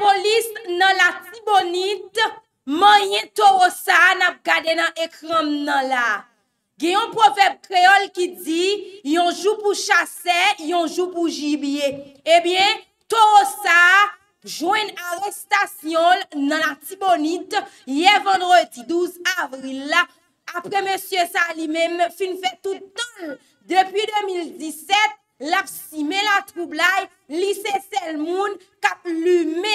Polis nan la tibonit, man yon torosa nap gade nan ekran nan la. Gye yon profep kreol ki di, yon jou pou chase, yon jou pou jibye. Ebyen, torosa, jwen arrestasyon nan la tibonit, ye vendredi 12 avril, apre monsye sali mem, fin fe toutan depi 2017, Lapsime la troublai, lise sel moun, kap lume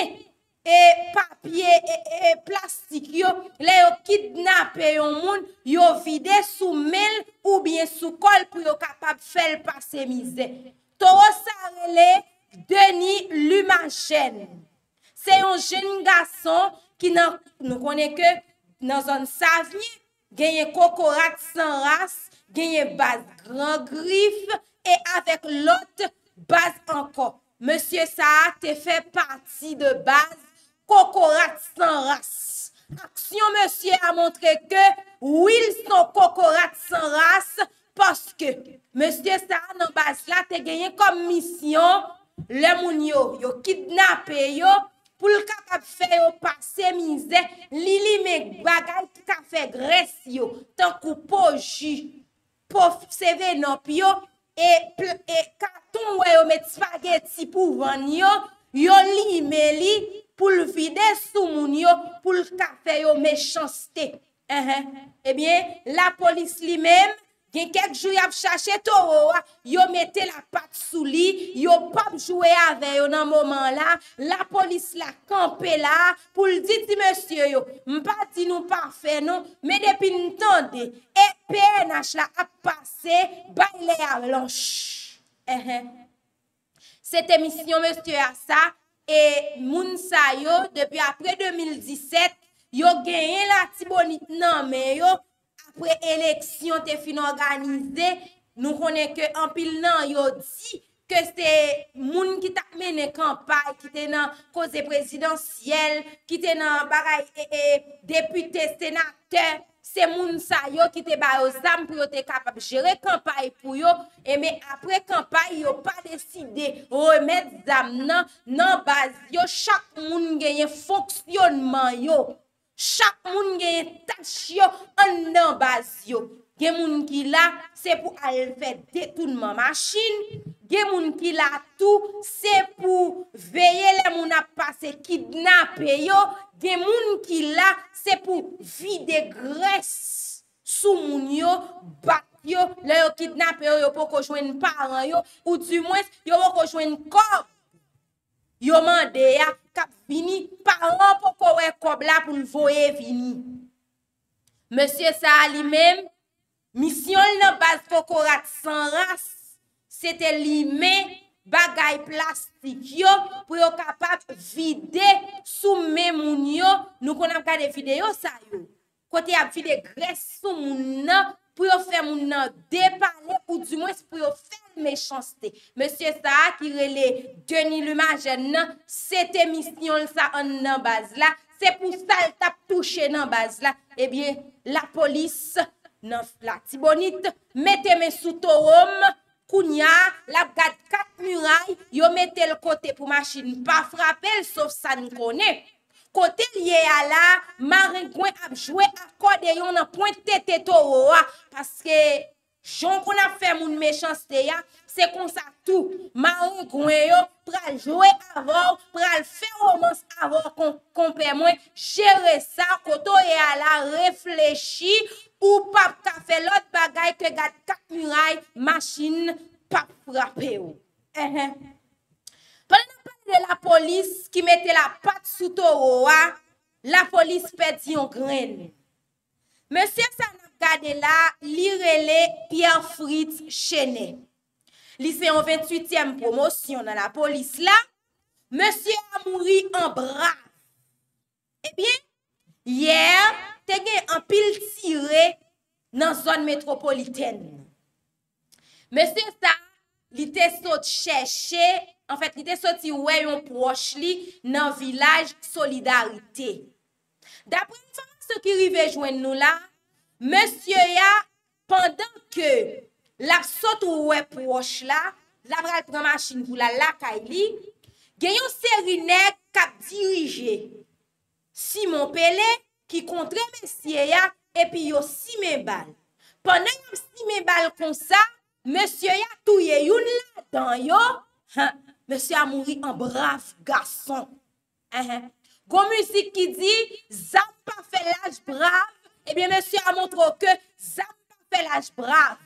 e papye e, e plastik yo, le yo kidnap e yon moun, yo vide sou mel ou bien sou kol pou yo kapap fel pa se mize. To sa rele, deni lume a chen. Se yon jen gason ki nan nou konen ke nan zon savni, genye kokorat san ras, genye badran grif, E avek lot, baz ankon. Monsie Saha te fe parti de baz, kokorat san ras. Aksyon monsie a montre ke, wil son kokorat san ras, poske. Monsie Saha nan baz la, te genye kom misyon, le moun yo, yo kidnap yo, pou l ka kap fe yo, pa se mize, li li me bagay, ka fe gres yo, tankou poji, pof se ve nop yo, E, e katou mwen yo met spageti pou vanyo, yo li me li pou l vide sou moun yo pou l kafe yo me chanste. Ebyen, la polis li menm, gen kek jou y ap chache to ou oh, a, oh, oh. yo mette la pat sou li, yo pap jou e ave yo nan moman la, la polis la kampe la, pou l di ti monsye yo, mpa ti nou pa fe nou, me depi nou tan de, e PNH la ap pase, bay le avlon shhh. Eh, Sete eh. misyon monsye a sa, e moun sa yo, depi apre 2017, yo genye la ti bonite nan me yo, pre-eleksyon te fina organizè, nou konè ke anpil nan yo di, ke ste moun ki tak menè kampay, ki te nan koze presidansyèl, ki te nan baray e, e, depute senatè, se moun sa yo ki te ba yo zam, pou yo te kapab jere kampay pou yo, e me apre kampay yo pa deside, remè zam nan, nan baz yo chak moun genye fonksyonman yo. Chak moun genye tach yo, an nan baz yo. Gen moun ki la, se pou alve de tout nan man chine. Gen moun ki la tou, se pou veye le moun apase kidnap yo. Gen moun ki la, se pou vide gres sou moun yo, bak yo. Le yo kidnap yo yo pou koujwen paran yo, ou du mwes yo pou koujwen kop. yo mande ya kap vini pa an pou kowe kob la pou nou foye vini. Monsye sa li men, misyon nan baz pou kowe at san ras, se te li men bagay plastik yo, pou yo kapap vide sou men moun yo, nou konan kade vide yo sa yo. Kote ap vide gres sou moun nan, pou yo fè moun non, nan depan, ou di mwes pou yo fè mè chans te. Mè sè sa akirele, geni l'umajen nan, sè te misyon sa an nan baz la, sè pou sa l tap touche nan baz la, ebyen la polis nan flati bonit, mette mè souto rom, kounya, lap gad kat mura, yo mette l kote pou machin, pa frapel, sof sa n kone. kote liye ala, marin kwen ap jwe ak kode yon nan pointe tete to ou a, paske joun kon ap fè moun mechans te ya, se kon sa tout, marin kwen yo, pral jwe avor, pral fè romans avor, konpè mwen, jere sa, kote liye ala, reflechi, ou pap ta fè lot bagay, ke gade kakmuray, masin, pap grape ou. Ehe. de la polis ki mette la pat sou toro wa, la polis pet yon gren. Monsier sa nan gade la, li rele Pierre Fritz chene. Lise yon 28e promosyon nan la polis la, monsier a mouri an bra. Ebyen, eh yer, tege an pil sire nan zon metropoliten. Monsier sa, li te sot chè chè, en fèt, li te soti wè yon pwòch li, nan vilaj solidarite. Dapre fèm, sò ki rive jwen nou la, mèsyè ya, pandan ke, la sot wè pwòch la, la vral pramachin pou la lakay li, gen yon seri nek kap dirije, Simon Pellé, ki kontre mèsyè ya, epi yon si mè bal. Pandan yon si mè bal kon sa, Monsye ya touye yon la dan yo, monsye a mouri an brav gason. Gon mouzik ki di, zan pa fe laj brav, ebyen eh monsye a montre ke, zan pa fe laj brav.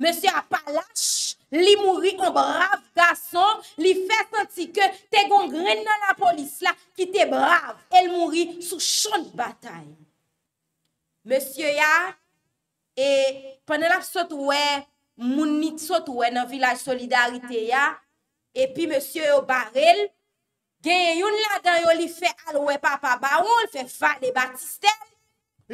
Monsye a pa laj, li mouri an brav gason, li fes an ti ke, te gon grin nan la polis la, ki te brav, el mouri sou chon batay. Monsye ya, e panen la sot wè, moun nitsot wè nan vilaj solidarite ya, epi monsye yo barel, genye yon la dan yo li fè al wè papa baoun, fè fa le batiste,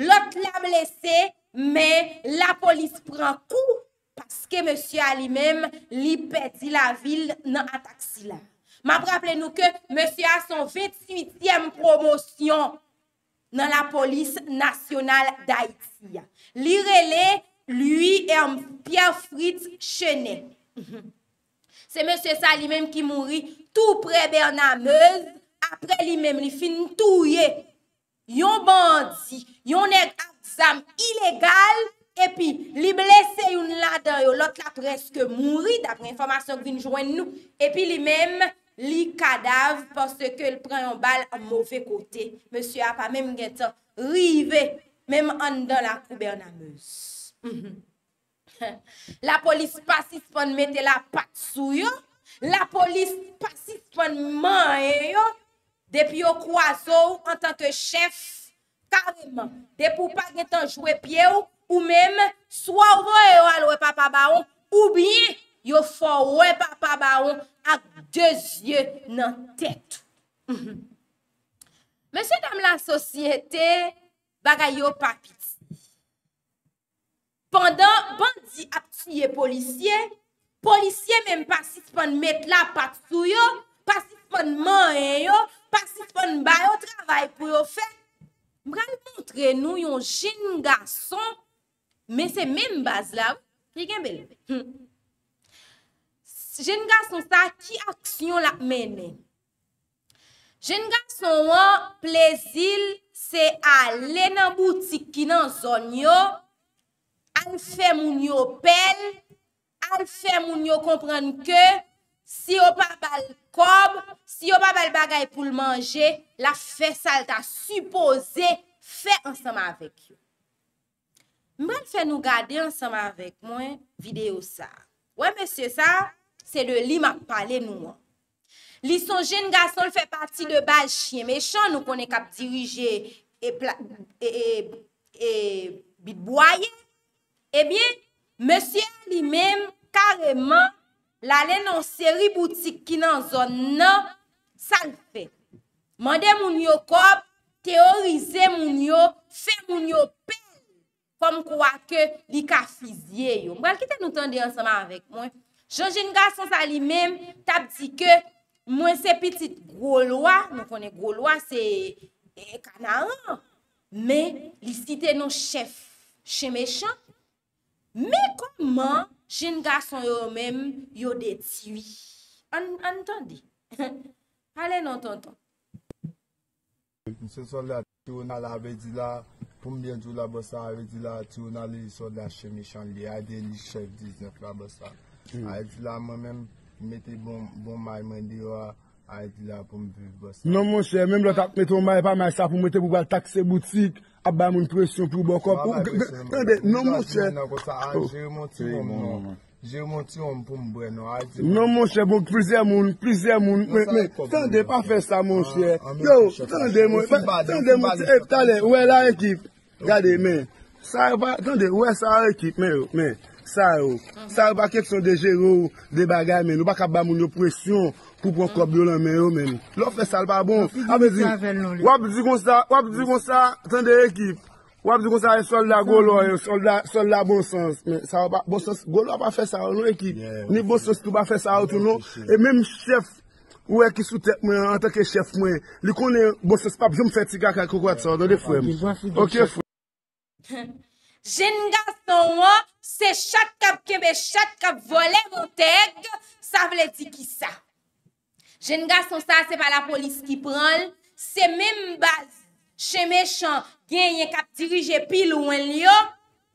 lot la mlesè, mè la polis pran kou, paske monsye a li mèm li pedi la vil nan a taksi la. Mabraple nou ke monsye a son 28èm promosyon nan la polis nasyonal da iti ya. Li rele, lui e mwen, Pierre Fritz Cheney. Se mè se sa li mèm ki mouri tou pre Bernameuse, apre li mèm li fin touye yon bandi, yon egazam ilegal, epi li blese yon ladan yo, lot la preske mouri, dapre informasyon gvin jwen nou, epi li mèm li kadav, porsè ke l pre yon bal an moufe kote. Mèm se sa, mèm an dan la Bernameuse. La polis pasis pan mette la pat sou yo, la polis pasis pan man e yo, depi yo kwa sou an tanke chef karman, depi ou pa gen tanjwe pye ou, ou menm, swa wè yo al wè papa baon, ou bi yo fò wè papa baon ak dèzyè nan tèt. Mèche dam la sosyete, bagay yo papit. pandan, bandi ap siye polisye, polisye menm pasit pan met la pat sou yo, pasit pan man en yo, pasit pan bay yo, travay pou yo fe. Mwen moun tre nou yon jen gason, men se menm baz la, hmm. jen gason sa ki aks yon la menen. Jen gason wan plezil se alen an boutik ki nan zon yo, An fè moun yo pen, an fè moun yo komprenn ke, si yo pa bal kob, si yo pa bal bagay pou l manje, la fè salta supose fè ansama avèk yo. Mwen fè nou gade ansama avèk mwen, videyo sa. Wè mwen se sa, se de li map pale nou. Li son jen gason l fè pati de bal chien mechon nou konen kap dirije e, e, e, e bitbwaye. Ebyen, monsyen li men, kareman, lalè nan seri boutik ki nan zon nan, sa l'fè. Mande moun yo kob, teorize moun yo, fè moun yo pè, kom kwa ke li ka fizye yo. Mwen, kitè nou tonde ansama avèk mwen? Jean-Jean Gasson sa li men, tab di ke mwen se pitit Gouloa, nou konen Gouloa, se kanara, e, men li site nan chef, che mechante, Me koman jen gason yo mèm yo detiwi? An tondi? Ale nan tonton? Mse sol la, ti yon al ave di la, pou mbyen di yon la basa ave di la, ti yon al li so la shemi chan li, a di li chef di zek la basa. Mm. A di la mèm meti bon mayman di yo a. Non, a iti la pou m biv gwa sa. Non monsher, mèm lò tak mètou m bè pa mè sa pou mète pou gwa tak se boutik. A bè moun presyon pou bò kòp pou gè. Tende, non monsher. Nan kò sa a jè moun ti yon moun. Jè moun ti yon pou m bè nou. Non monsher, moun prizè moun, prizè moun. Tende, pa fè sa monsher. Yo, tende moun. Tende moun, tende, wè la ekip. Gade men. Tende, wè sa ekip men. Men, men, sa yo. Sa yo pa keksyon de jè rou, de bagay men. Ou bak a bè moun yo pou pou kòp yo lan men yo men. Lò fè sal pa bon. Ah, wap di gonsa, wap di gonsa, tan de ekip, wap di gonsa, solda golo, solda bon sans. Golo pa fè sal anon ekip, ni bòsons ki ba fè sal anon, e mèm chef, wè ki sou tep mwen, an teke chef mwen, li konen bòsons pap jom fè tiga kakou kwa tsa, do de fwèm. Ok fwèm. Jin gas ton wò, se chat kap kebe, chat kap vole vò teg, sa vle di ki sa. jen ga son sa se pa la polis ki pran, se menm baz, se mechan, gen yon kap dirije pil ouen liyo,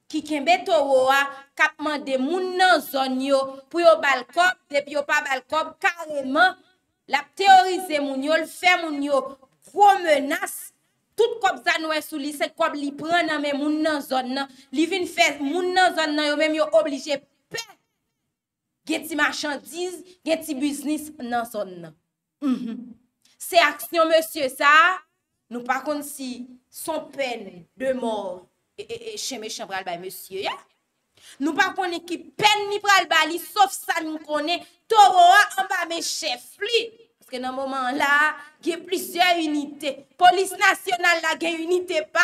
ki kenbe to wo a, kapman de moun nan zon yo, pou yo bal kop, de pi yo pa bal kop, kareman, la teorize moun yo, l fe moun yo, kwo menas, tout kop zan wè sou li, se kop li pran nan men moun nan zon nan, li vin fè moun nan zon nan, yo menm yo oblije, gen ti marchandiz, gen ti biznis nan son nan. Mhm. Se aksyon monsye sa, nou pa kon si son pen de mor, e che me chan pral bay monsye, ya. Nou pa kon e ki pen ni pral bali, sof sa nou kon e toro a amba me chef li. Aske nan moman la, gen plisye unitè. Polis nasyonal la gen unitè pa.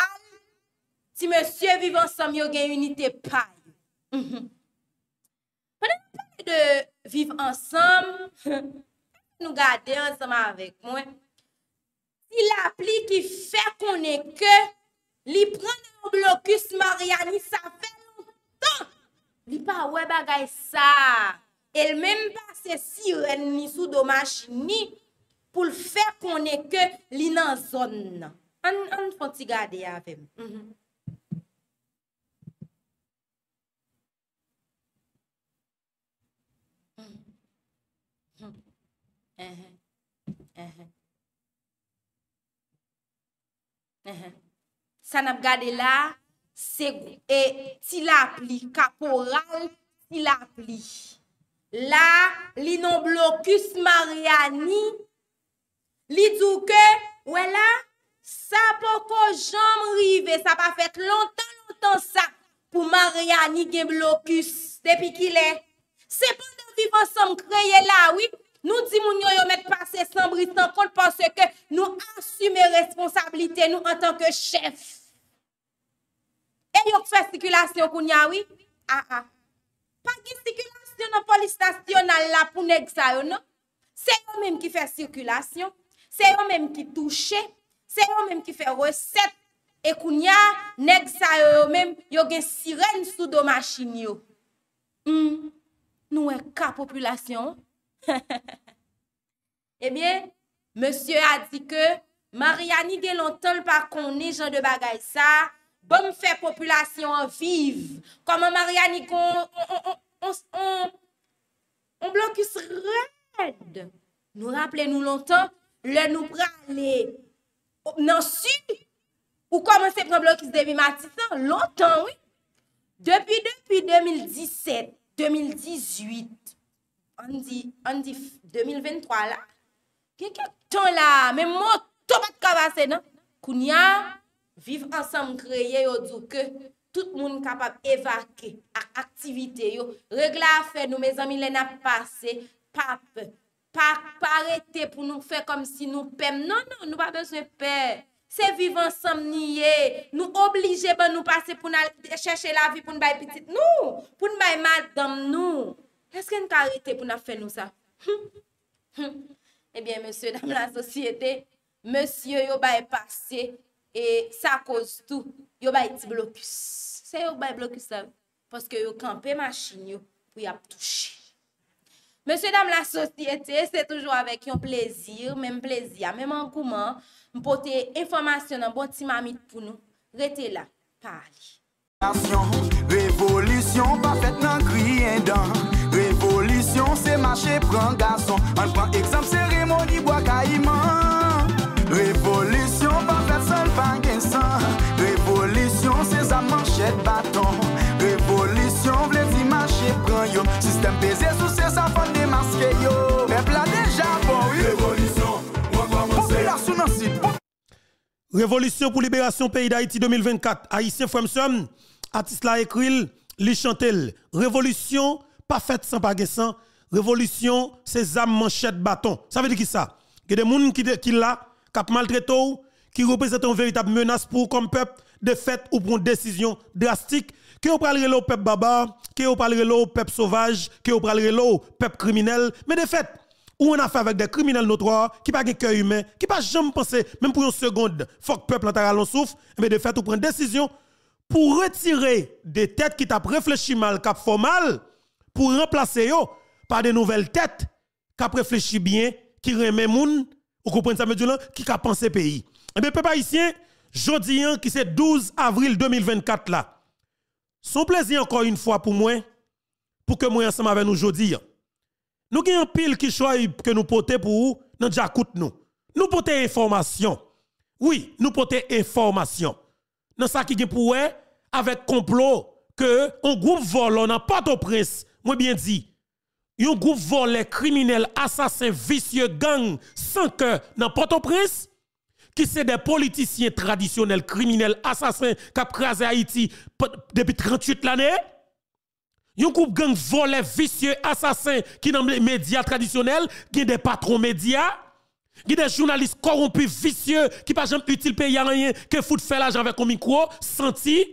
Si monsye vivan san myo gen unitè pa. Mm-hmm. de viv ansam, nou gade ansam avèk mwen, li la pli ki fè konè ke, li pran nan blokus maria ni sa fè lontan, li pa wè bagay sa, el men basè si yo en nisou domaj ni, pou l fè konè ke li nan zon nan. An fò ti gade avèm. San ap gade la, se ou e ti la pli, ka po ra ou ti la pli. La, li non blokus Mariani, li djouke, wè la, sa po ko jom rive, sa pa fèt lontan lontan sa, pou Mariani gen blokus, depi ki le. Se pou nou vivan som kreye la, wip, Nou di moun yon yon met pase san britan kont panse ke nou asume responsabilite nou an tanke chef. E yon fè stikulasyon koun ya wè? A a. Pa ki stikulasyon nan polistasyon nan la pou neg sa yo nan? Se yon mèm ki fè stikulasyon, se yon mèm ki touche, se yon mèm ki fè reset. E koun ya neg sa yo mèm yon gen siren sou do machin yo. M, hmm. nou e ka populasyon ou? Ebyen, eh Monsye a di ke, Mariani gen lontan lpar kon ne jan de bagay sa, Bon fè populasyon an vive, Koman Mariani kon, On, on, on, On blokis rèd, Nou rapple nou lontan, Le nou pran le, Nansu, Ou koman se blokis de mi matisan, Lontan, oui, Depi, depi 2017, 2018, On di 2023 non? la. Kè kè ton la. Mè mò tò mè kavase nan. Kounia. Viv ansam kreye yo dò kè. Tout moun kapap evake. A aktivite yo. Regla a fè nou. Mè zanmi lè na pase. Pape. Pape. Pape. Arète pou nou fè kom si nou pèm. Nan nan. Nou pape se pè. Se viv ansam niye. Nou oblige ban nou pase pou nou alè. Cheche la vi pou nou bay piti. Non, nou. Poun bay madam nou. Nou. Kè skè n ka rete pou na fè nou sa? Ebyen, monsye dam la sosyete, monsye yo baye pase, e sa koz tou, yo baye ti blokus. Se yo baye blokus sa, poske yo kampe machin yo, pou yap touche. Monsye dam la sosyete, se toujou avèk yon plezir, mèm plezir, mèm an kouman, mpote informasyon an bon ti mamit pou nou. Retè la, parli. Evolisyon, pafèt nan kriye dan. c'est se mache garçon garçon, An pran examen seremoni bois caïman. Révolution, pas pa fet sol pan révolution, Révolution, Revolisyon se zan manchet révolution Revolisyon vle di mache pran yo Sistem peze sou se sa fon demaske yo Pepla déjà bon révolution, Révolution pour libération pays d'Haïti 2024. Haïtien Fremsum, artiste la écrit, chantel. Révolution pas fait sans pas sans. Révolution, c'est âme manchette bâton. Ça veut dire qui ça Que des gens qui, qui là, qui maltraitent qui représentent une véritable menace pour comme peuple de fait ou pour décision drastique. Que vous parlerez au peuple baba, que vous parlerez au peuple sauvage, que vous parlerez au peuple criminel. Mais de fait, où on a fait avec des criminels notoires qui pas de cœur humain, qui pas jamais pensé, même pour une seconde, faut que peuple en souffle, mais de fait, on prend décision pour retirer des têtes qui t'ont réfléchi mal, cap fort mal, pour remplacer par de nouvelles têtes qui réfléchissent bien, qui remet moun, ou comprenez ça, qui a pensé pays. Et eh bien, peuple haïtien, jeudi hein, qui c'est 12 avril 2024 là. Son plaisir encore une fois pour moi, pour que moi ensemble avec nous aujourd'hui. Hein. Nous avons un pile qui choisit que nous portons pour nous, nous j'écoute nous. Nous portons information. Oui, nous portons information. Dans ça qui est pour avec complot que un groupe volant dans port de prince moi bien dit, un groupe volé, criminel, assassin, vicieux, gang, sans que dans Port-au-Prince, qui c'est des politiciens traditionnels, criminels, assassins, qui ont crasé Haïti depuis 38 l'année. Un groupe gang volé, vicieux, assassin, qui dans les médias traditionnels, qui des patrons médias, qui des journalistes corrompus, vicieux, qui pas jamais utile payer rien, qui fout faire l'argent avec un micro, senti.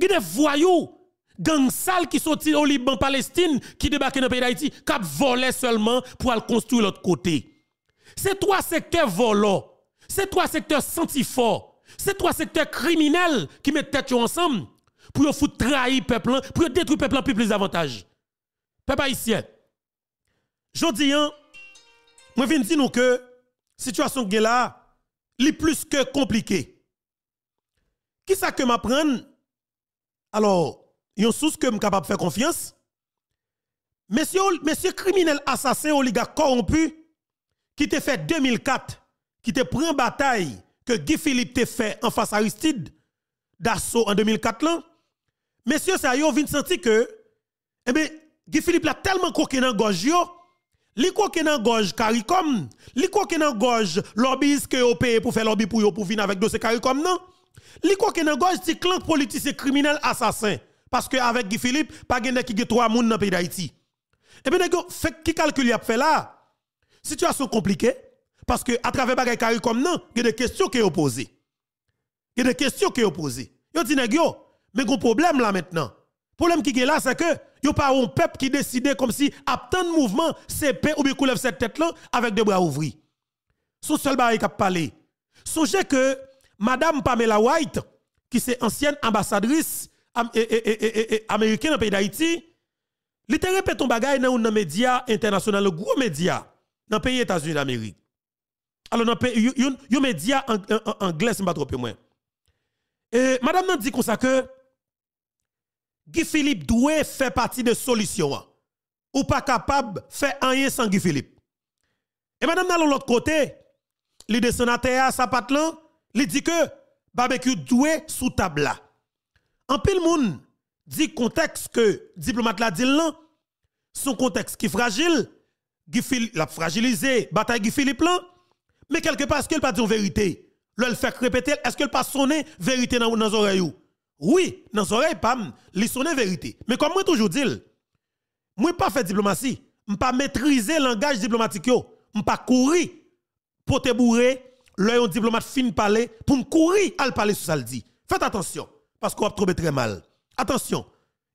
Qui des voyous gang sale qui sortit au Liban Palestine qui débarque dans le pays d'Haïti cap volé seulement pour construire l'autre côté c'est trois secteurs volants c'est trois secteurs forts c'est trois secteurs criminels qui mettent tête ensemble pour trahir trahir peuple pour détruire peuple plus plus avantage peuple haïtien jodi dis, hein, moi viens dire que... que situation est là est plus que compliquée qui ça que m'apprendre alors yon source que capable de faire confiance. Monsieur, monsieur criminel assassin oligarque corrompu qui te fait 2004, qui te prend bataille que Guy Philippe te fait en face à Aristide d'assaut en 2004 là. Monsieur ça yo vient sentir que eh ben Guy Philippe l'a tellement coqué dans gorge yo, li en dans gorge CARICOM, li coqué dans gorge lobbyiste que yo paye pour faire lobby pour yo pour venir avec dossier CARICOM non. Li coqué dans gorge ti clan politicien criminel assassin. Parce que avec Guy Philippe, pas de qui trois personnes dans le pays d'Haïti. Et eh bien, fait qui calcule a fait là? Situation compliquée. Parce que à travers bagay carré comme non, il y a des questions qui sont posées. Il y a des questions qui sont posées. Yo dit il yo, mais un problème là maintenant. Problème qui est là c'est que yo pas un peuple qui décide comme si à de mouvement CP ou bien coulève cette tête là avec des bras ouverts. Son seul baril qui a parlé. Songez que madame Pamela White qui est ancienne ambassadrice américain e, e, e, dans le pays d'Haïti, il répète ton bagage dans les médias international, les gros médias dans le pays États-Unis d'Amérique. Alors, dans médias anglais, c'est pas trop peu moins. Et madame nan dit comme ça que Guy Philippe doit faire partie de solution. Hein. Ou pas capable de faire rien sans Guy Philippe. Et madame nan l'autre côté, les sénateurs à sa il dit que barbecue doit sous table là. En pile moun dit contexte que diplomate la dit là, son contexte qui fragile, qui l'a fragilisé, bataille qui Philippe là, mais quelque part est-ce qu'elle pas dit vérité? Le fait répéter, est-ce qu'elle pas sonné vérité dans nos oreilles? Oui, dans nos oreilles pas, li sonne vérité. Mais comme moi toujours dit, moi pas fait diplomatie, moi pas maîtriser langage diplomatique yo, moi pas courir pour te bourrer, l'œil diplomate fin parler pour me courir à parler sur ça dit. Faites attention parce qu'on va trouver très mal. Attention,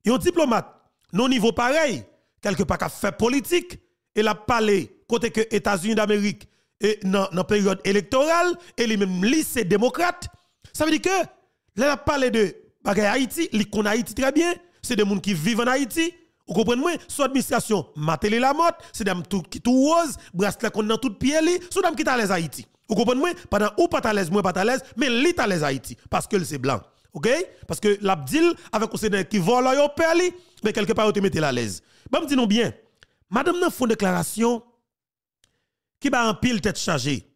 un diplomate, non niveau pareil, quelque part qui a fait politique, et l'a parlé côté que États-Unis d'Amérique et dans la période électorale, et lui-même lycée démocrate. Ça veut dire que, là, a parlé de Haïti, il connaît Haïti très bien, c'est des gens qui vivent en Haïti. Vous comprenez moi Son administration, la motte, c'est des gens qui tout rose, bracelet qu'on dans toute pied li, sont des qui à l'aise Haïti. Vous comprenez moi Pendant ou pas à l'aise, moi pas à l'aise, mais li à l'aise Haïti parce que c'est blanc. OK Parce que l'abdil avec Oussédin qui vole au perli, mais quelque part te mettez à l'aise. Bon dis nous bien. Madame nan une déclaration qui va en pile tête chargée.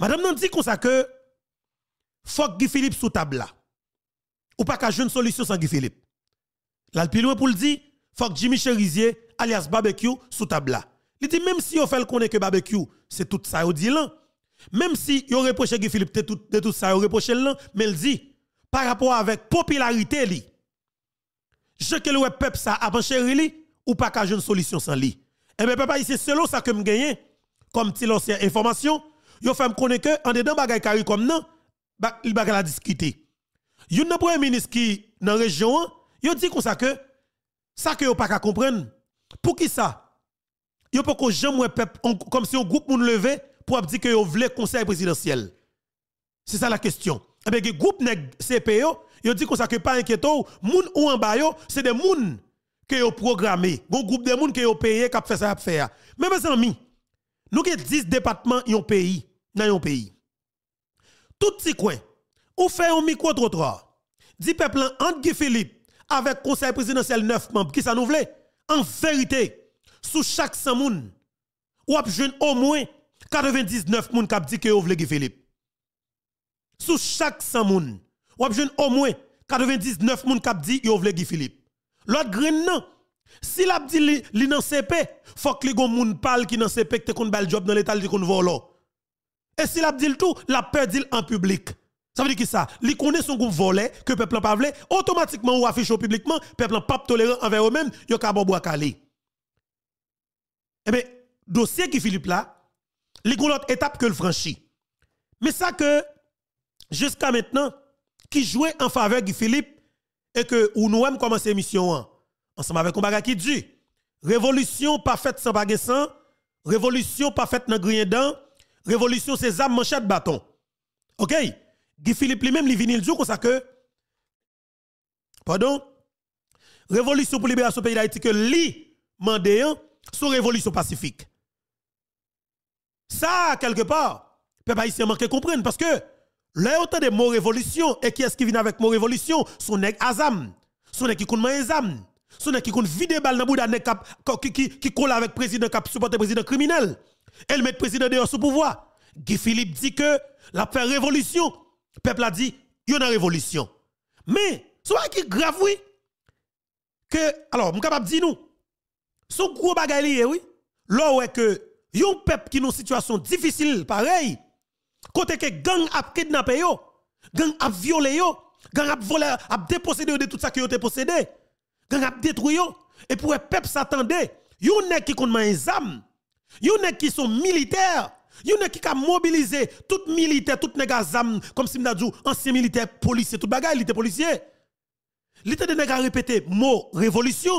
Madame nan dit qu'on ça que faut Guy Philippe sous table là. Ou pas qu'à une solution sans Guy Philippe. Là pour le dire, faut Jimmy Cherizier alias barbecue sous table là. Il dit même si on fait le connaître que barbecue, c'est tout ça au dit là. Même si on reproche Guy Philippe de tout, de tout ça, on reproche là, mais il dit par rapport avec popularité li. Je que le peuple ça a chéri li ou pas qu'à une solution sans li. Et eh bien peuple ici selon ça que me gagne comme ti l'ancien information, yo fait me connaître que en dedans bagay kari comme non, il bagay la discuter. Yon premier ministre qui dans région, yo dit comme ça que ça que yo pas comprendre. Pour qui ça Yo pas qu'on jamais peuple comme si un groupe moun levé pour dire que yo voulait conseil présidentiel. C'est ça la question. Eh bien, groupe nèg CPO, yo dit comme ça que pas gens moun ou en bas c'est des moun qui ont programmé, un groupe de moun qui ont payé qui fait ça faire. Mais mes amis, nous avons 10 départements yon pays, dans un pays. Tout petit coin, ou fait un micro trottoir. 10 peuple entre Guy Philippe avec conseil présidentiel 9 membres qui ça nous En vérité, sous chaque 100 moun, ou a jeune au moins 99 moun qui dit que vous voulez Philippe sous chaque 100 moun, ou a au moins 99 moun kap di yo vle Guy Philippe. L'autre grain non. Si l'a dit li, nan CP, faut que li moun parle qui nan CP te kon bal job dans l'état di kon volo. Et si l'a dit tout, tout, l'a perdu en public. Ça veut dire qui ça, li connaît son groupe volé que peuple pas vle, automatiquement ou affiche publiquement, peuple pas tolérant envers eux-mêmes, yo ka bo Eh bien, dossier qui Philippe là, li gon l'autre étape que le franchit. Mais ça que jusqu'à maintenant, qui jouait en faveur de Philippe et que ou nous avons commencé mission. ensemble avec un bagage qui dit révolution pas faite sans baguette révolution pas faite dans grien révolution c'est âme manchette bâton OK Guy Philippe lui-même il vient dire que pardon révolution pour libération pays d'Haïti que lui mandé sous révolution pacifique ça quelque part peuple haïtien de comprendre parce que Là, autant de mots révolution. Et qui est-ce qui vient avec mot révolution? Son nèg Azam. Son nèg qui Azam. Son nèg qui koun vide bal dans bouda nèg qui qui qui colle avec président cap supporte président criminel. Elle met président dehors sous pouvoir. Guy Philippe dit que la faire révolution. Peuple a dit, il y a une révolution. Mais, soit qui grave, oui, que, alors, je capable de dire nous, son gros bagaille, oui, là est que, un peuple qui est dans une situation difficile, pareil, Côté que gang a kidnappé yo, gang a violé yo, gang a volé, a dépossédé de tout ça qui yo te possédé. Gang a détruit yo. Et pour les peuple s'attendait, yon nek qui compte main zam, yon nek qui sont militaires, yon nek qui a mobilisé tout militaire, tout nèg zam comme si m'da ancien militaire, policier, tout bagay, il était policier. les de a mot révolution.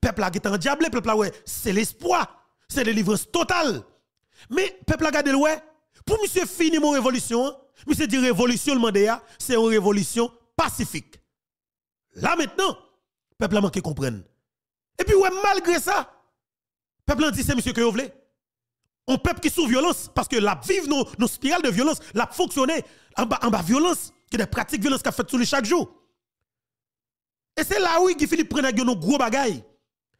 Peuple a en diable, peuple a ouais, c'est l'espoir, c'est délivrance totale. Mais peuple a gardé ouais, pour monsieur finir mon révolution, monsieur dit révolution le c'est une révolution pacifique. Là maintenant, peuple a manqué comprendre. Et puis ouais, malgré ça, peuple a dit c'est monsieur que vous voulez. On peuple qui sous violence parce que la vive nos, spirales de violence, la fonctionner en bas en bas violence, qui des pratiques violence qu'a fait tous les chaque jour. Et c'est là où Guy Philippe prend nos gros bagailles.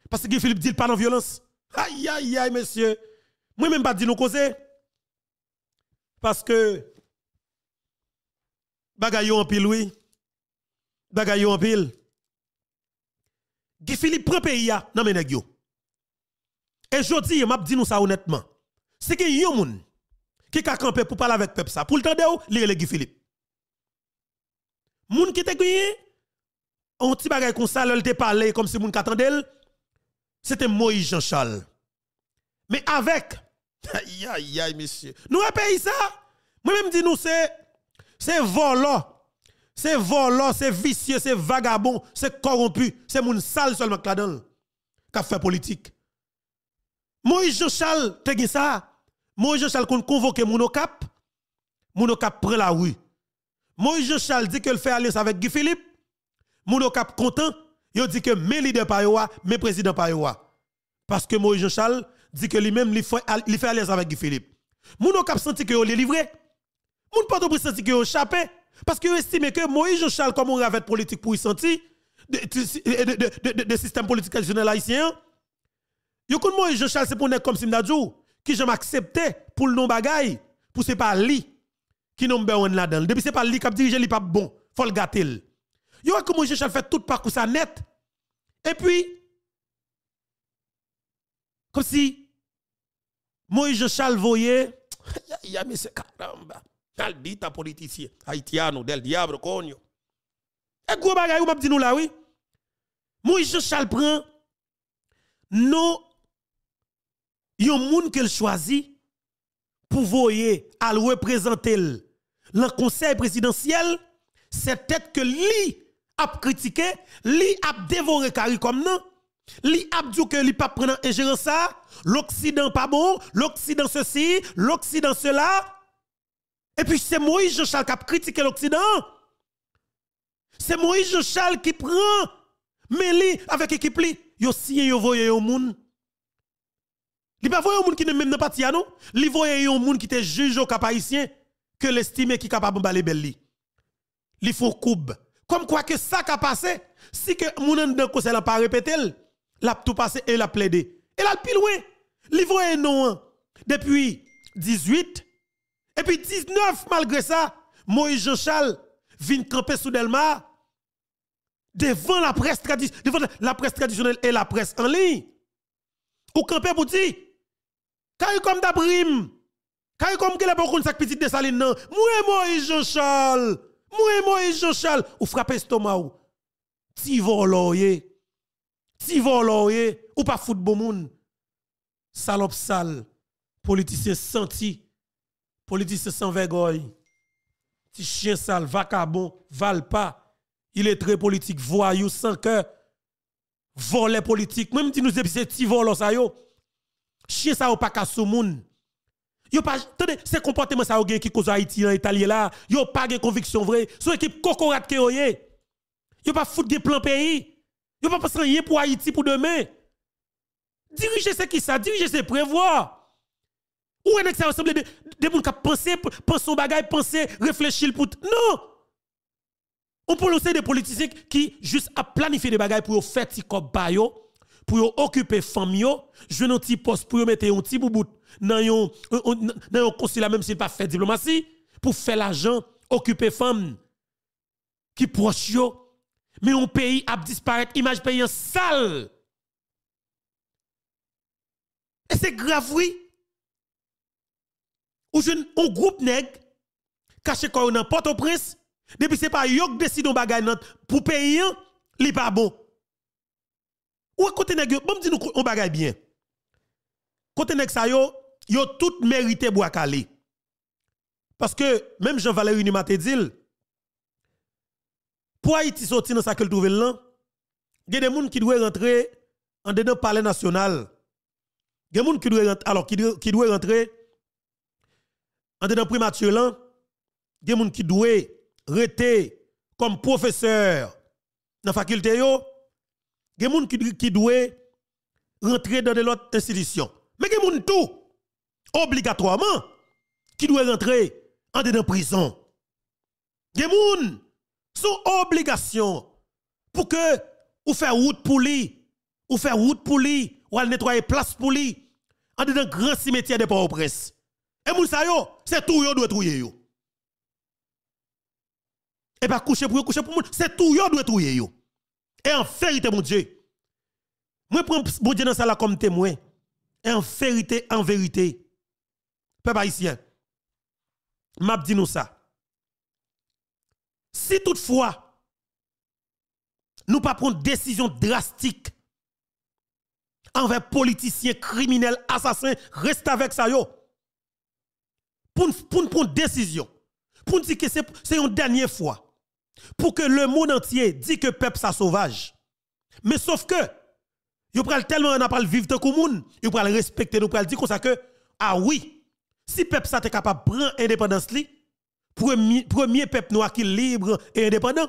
Parce que Guy Philippe dit pas non violence. Aïe aïe aïe monsieur. Moi même pas dit nos causes, parce que, bagaille en pile, oui. Bagayon, en pile. Guy Philippe prend pays nan non mais Et je dis, m'a dit nous ça honnêtement. C'est que yon moun qui ka campé pour parler avec peuple ça. Pour le temps de ou, lire le Guy Philippe. Moun qui te gagné, on ti bagay comme ça, il te parlé comme si moun katandel, c'était Moïse Jean-Charles. Mais avec Aïe, aïe, aïe, monsieur. Nous, avons payé ça, moi-même, dis-nous, c'est, c'est volant. C'est volant, c'est vicieux, c'est vagabond, c'est corrompu, c'est mon sale seulement qui a fait politique. Moïse Jean-Charles, t'es ça. Moïse Jean-Charles, qu'on convoque Mounokap, Mounokap prend la rue. Moïse Jean-Charles dit qu'il fait alliance avec Guy Philippe, Mounokap content, il dit que mes leaders pas mes présidents pas Parce que Moïse jean dit que lui-même, il fait à l'aise avec Guy Philippe. Moun pas senti que est livré. Moun pas de senti que échappé. Parce que estime que Moïse Jean-Charles, comme on ravette politique pour y sentir, de système politique traditionnel haïtien, yo kon Moïse Jean-Charles, c'est pour comme Simdadjou, qui j'aime accepté pour le non-bagaille, pour c'est pas lui qui pas eu là-dedans. Depuis c'est pas lui qui a dirigé, lui pas bon. Faut le gâter. Yo, comme Moïse Jean-Charles fait tout parcours ça net. Et puis, comme si Moïse Charles voyait, il y a mis caramba, albita politicien, del diable, conio, Et gros bagay ou m'a dit nous là, oui. Moïse Charles prend, non, yon moun qu'elle choisit pour voyer à le représenter le conseil présidentiel, c'est peut-être que lui a critiqué, lui a dévoré Caricom non Li abdou que li pas ingérence ça, l'occident pas bon, l'occident ceci, l'occident cela. Et puis c'est Moïse Jean-Charles qui a l'occident. C'est Moïse Jean-Charles qui prend mais li avec équipe li, yo signé yo voye au monde. Li pas voye au monde qui ne même pas a non, li voye au monde qui te juge au cap haïtien que l'estime qui capable de belle li. Li faut coupe. Comme quoi que ça qui passé, si que moun en dedans la pas répéter l'a tout passé et l'a plaidé. Et l'a plus loin. Livre un non. Hein. Depuis 18, et puis 19, malgré ça, Moïse Jochal vient camper sous Delma devant la presse traditionnelle, la presse traditionnelle et la presse en ligne. Ou camper pour dire, quand comme d'abrim, quand comme que la comme sac petite saline, non, Moué Moïse Jochal, Moué Moïse Charles. ou frappe estomac, ti voloye. Si volé ou pas fout bon moun. Salop sale. Politicien senti. Politicien sans vergogne. Ti chien sale, vacabon, val pas. Il est très politique, voyou, sans cœur. Volet politique. Même si nous sommes petit volo ça yo. Chien ça ou pas ka sou moun. Yo pas, tenez, c'est comportement ça gen qui cause Haïti en Italie là. Yo pas de conviction vrai. Son équipe cocorate ke yo Yo pas fout de plan pays. Yo pas passer rien pour Haïti pour demain. Diriger c'est qui ça? Diriger c'est prévoir. Ou est-ce ça ressemble de des gens qui pensent, pensent au bagage, pensent, réfléchissent pour. Non! On peut lancer des politiciens qui juste à planifier des bagages pour faire des cop pour occuper famille, je un petit poste pour mettre un petit bout dans un consulat, même s'il pas fait diplomatie, pour faire l'argent, occuper femmes qui proche yo, mais un pays a disparaître, image pays en sale. Et c'est grave, oui. Ou jeune, un groupe nèg, caché quand dans porte au prince depuis c'est pas yon qui décide de choses pour payer, les pas bon. Ou à côté nèg, bon, dis nous on choses bien. Côté nèg sa yo, yo tout mérité bois calé. Parce que même Jean-Valéry nimaté te dit, pour Haïti sortir dans sa que trouver là, il y a des gens qui doivent rentrer en dedans palais national. Il y a des gens qui doivent rentrer, alors, qui doivent rentrer en dedans primature là, il y a des gens qui doivent rester comme professeur dans la faculté il y a des gens qui, doivent rentrer dans de l'autre institution. Mais il y a des gens tout, obligatoirement, qui doivent rentrer en dedans prison. Il y a des gens sous obligation pour que vous faire route pour lui, ou faire route pour lui, ou aller nettoyer place pour lui, en dedans grand cimetière de Port-au-Prince. Et vous yo, c'est tout yo doit trouver yo. Et pas coucher pour yo, coucher pour moun, c'est tout yo doit trouver yo. Et en vérité, mon Dieu, moi prends mon Dieu dans ça comme témoin. Et en vérité, en vérité, peuple haïtien, m'a dit nous ça. Si toutefois, nous pas prendre décision drastique envers politiciens, criminels, assassins, reste avec ça yo. Pour pour prendre décision, pour dire que c'est une dernière fois pour que le monde entier dit que peuple est sauvage. Mais sauf que nous prenons tellement on a pas vivre monde, moun, yo pouvez respecter, nous de dire comme ça que ah oui, si peuple ça capable capable prendre l'indépendance, premier, peuple noir qui est libre et indépendant.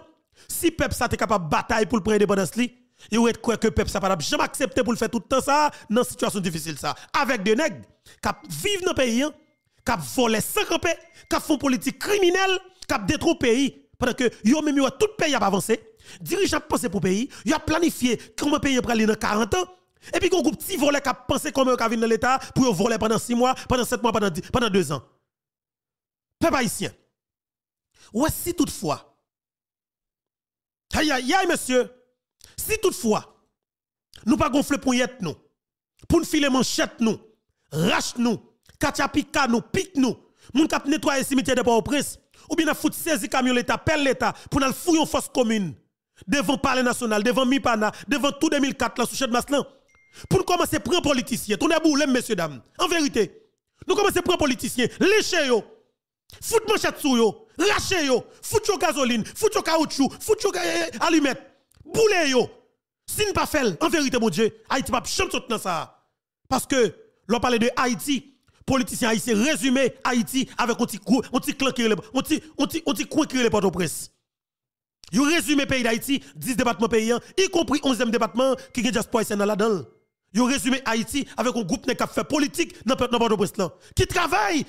Si peuple ça est capable de batailler pour le indépendance li, il aurait quoi que peuple ça pas jamais accepté pour le faire tout le temps ça dans une situation difficile ça avec des nègres qui vivent dans le pays, qui volent sans camper, qui font politique criminelle, qui détruisent le pays pendant que yo même tout pays a avancé, dirigeant pensé pour pays, il a planifié comment pays va aller dans 40 ans. Et puis, un groupe petit volet qui a pensé comment il dans l'État pour voler pendant 6 mois, pendant 7 mois, pendant 2 ans. Peuple haïtien, ou si toutefois, aïe aïe aïe monsieur, si toutefois, nous pas gonfler pour être nous, pour nous filer manchette nous, rache nous, katia pika nous, pique nous, moun kap nettoyer cimetière de Port-au-Prince, ou bien a foutu saisi camion l'État, pelle l'État, pour nous fouiller en force commune, devant palais national, devant MIPANA, devant tout 2004 là, sous chef Maslan, pour nous commencer à prendre politiciens, est boule, messieurs, dames, en vérité, nous commençons à prendre politiciens, léchez, yo, foutre manchette sous yo, Lâchez yo, foutez gasoline, foutez caoutchouc, foutez eh, eh, allumette, boulez yo. Si ne pas en vérité, mon Dieu, Haïti pas chante dans ça. Parce que, l'on parle de Haïti, politicien haïtien résumé Haïti avec un petit un clan qui est un petit petit petit coin qui Port-au-Prince. pays d'Haïti, 10 départements paysans, y compris 11e département qui est diaspora haïtienne là-dedans. Vous résumé Haïti avec un groupe qui fait politique dans port au presse qui travaille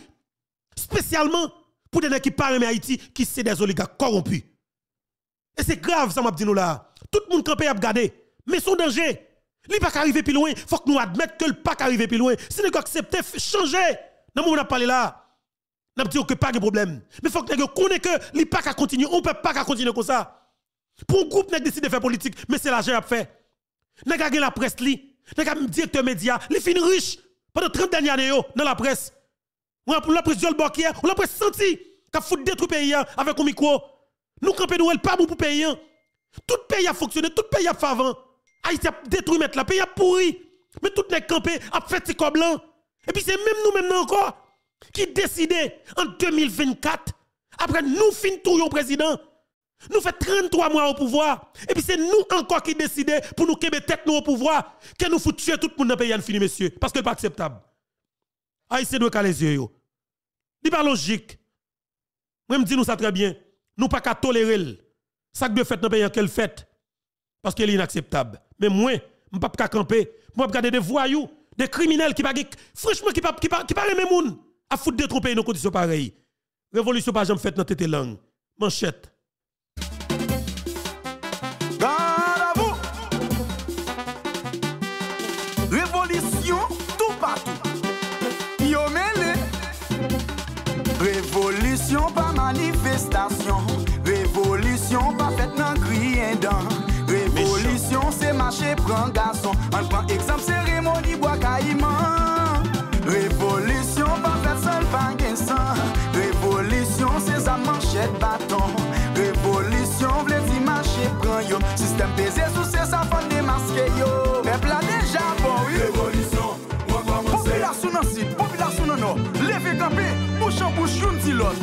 spécialement pour des gens qui parlent de Haïti, qui c'est des oligarques corrompus. Et c'est grave, ça m'a dit nous là. Tout le monde campé a regarder Mais son danger, il pas arrivé plus loin. il faut que nous admettions que le pas arrivé plus loin. Si nous acceptons, changer. Dans on a parlé là. Nous dit que pas de problème. Mais il faut que nous connaissions que l'IPAC pas qu'à continuer. On peut pas continuer comme ça. Pour un groupe, nous décide de faire politique, mais c'est l'argent à faire. Nous avons la presse, nous avons directeur média, Les fins riches pendant 30 dernières années dans la presse. Ou pour la le on l'a senti qu'a détruire le pays hein, avec un micro. Nous camper nous pas pour pays. Hein. Tout pays a fonctionné, tout pays a fait avant. Haïti a détruit mettre la pays a pourri. Mais tout les campé a fait ses blanc. Hein. Et puis c'est même nous même encore qui décidons en 2024 après nous fin tout président. Nous fait 33 mois au pouvoir. Et puis c'est nous encore qui décidons pour nous qu'il tête nous au pouvoir. Que nous foutions tout le monde dans le pays, fini, messieurs. Parce que ce n'est pas acceptable. Aïe, c'est caler les yeux. Ce n'est pas logique. Moi, je dis nous ça très bien. Nous pas qu'à tolérer. Ça que fait dans le pays, quelle fête. Parce qu'elle est inacceptable. Mais moi, je ne peux pas camper. Je ne garder des voyous, des criminels qui parlent, franchement qui pas qui pas même monde à foutre de tromper dans conditions pareilles. Révolution pas jamais fait dans tête langue. Manchette. marché prend garçon. On prend exemple cérémonie bois caïman. Révolution pas personne pas pas Révolution c'est à manchette bâton. Révolution vle dimanche marché prend yo. Système pesé sous ses affaires démasqué yo. Peuple là déjà bon oui. Révolution. Population dans site, population dans nord. Levez campé, bouchon, en bouche, une l'autre.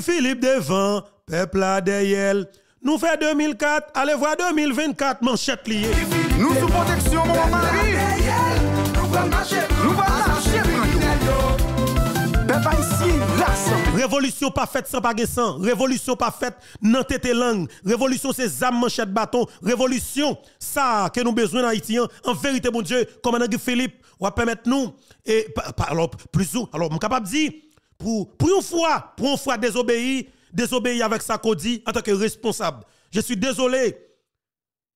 Philippe devant, peuple à Nous fait 2004, allez voir 2024, manchette liée. Nous sous protection, mon mari. Nous va marcher, nous va marcher. ici, Révolution pas faite sans Révolution pas faite nan tete langue. Révolution c'est ZAM manchette bâton. Révolution, ça que nous besoin Haïtien, hein. En vérité, mon Dieu, comme dit Philippe, on va permettre nous. Et, alors, plus ou, alors, je suis capable de dire pour, pour une fois, pour une fois désobéir, désobéir avec sa codie en tant que responsable. Je suis désolé.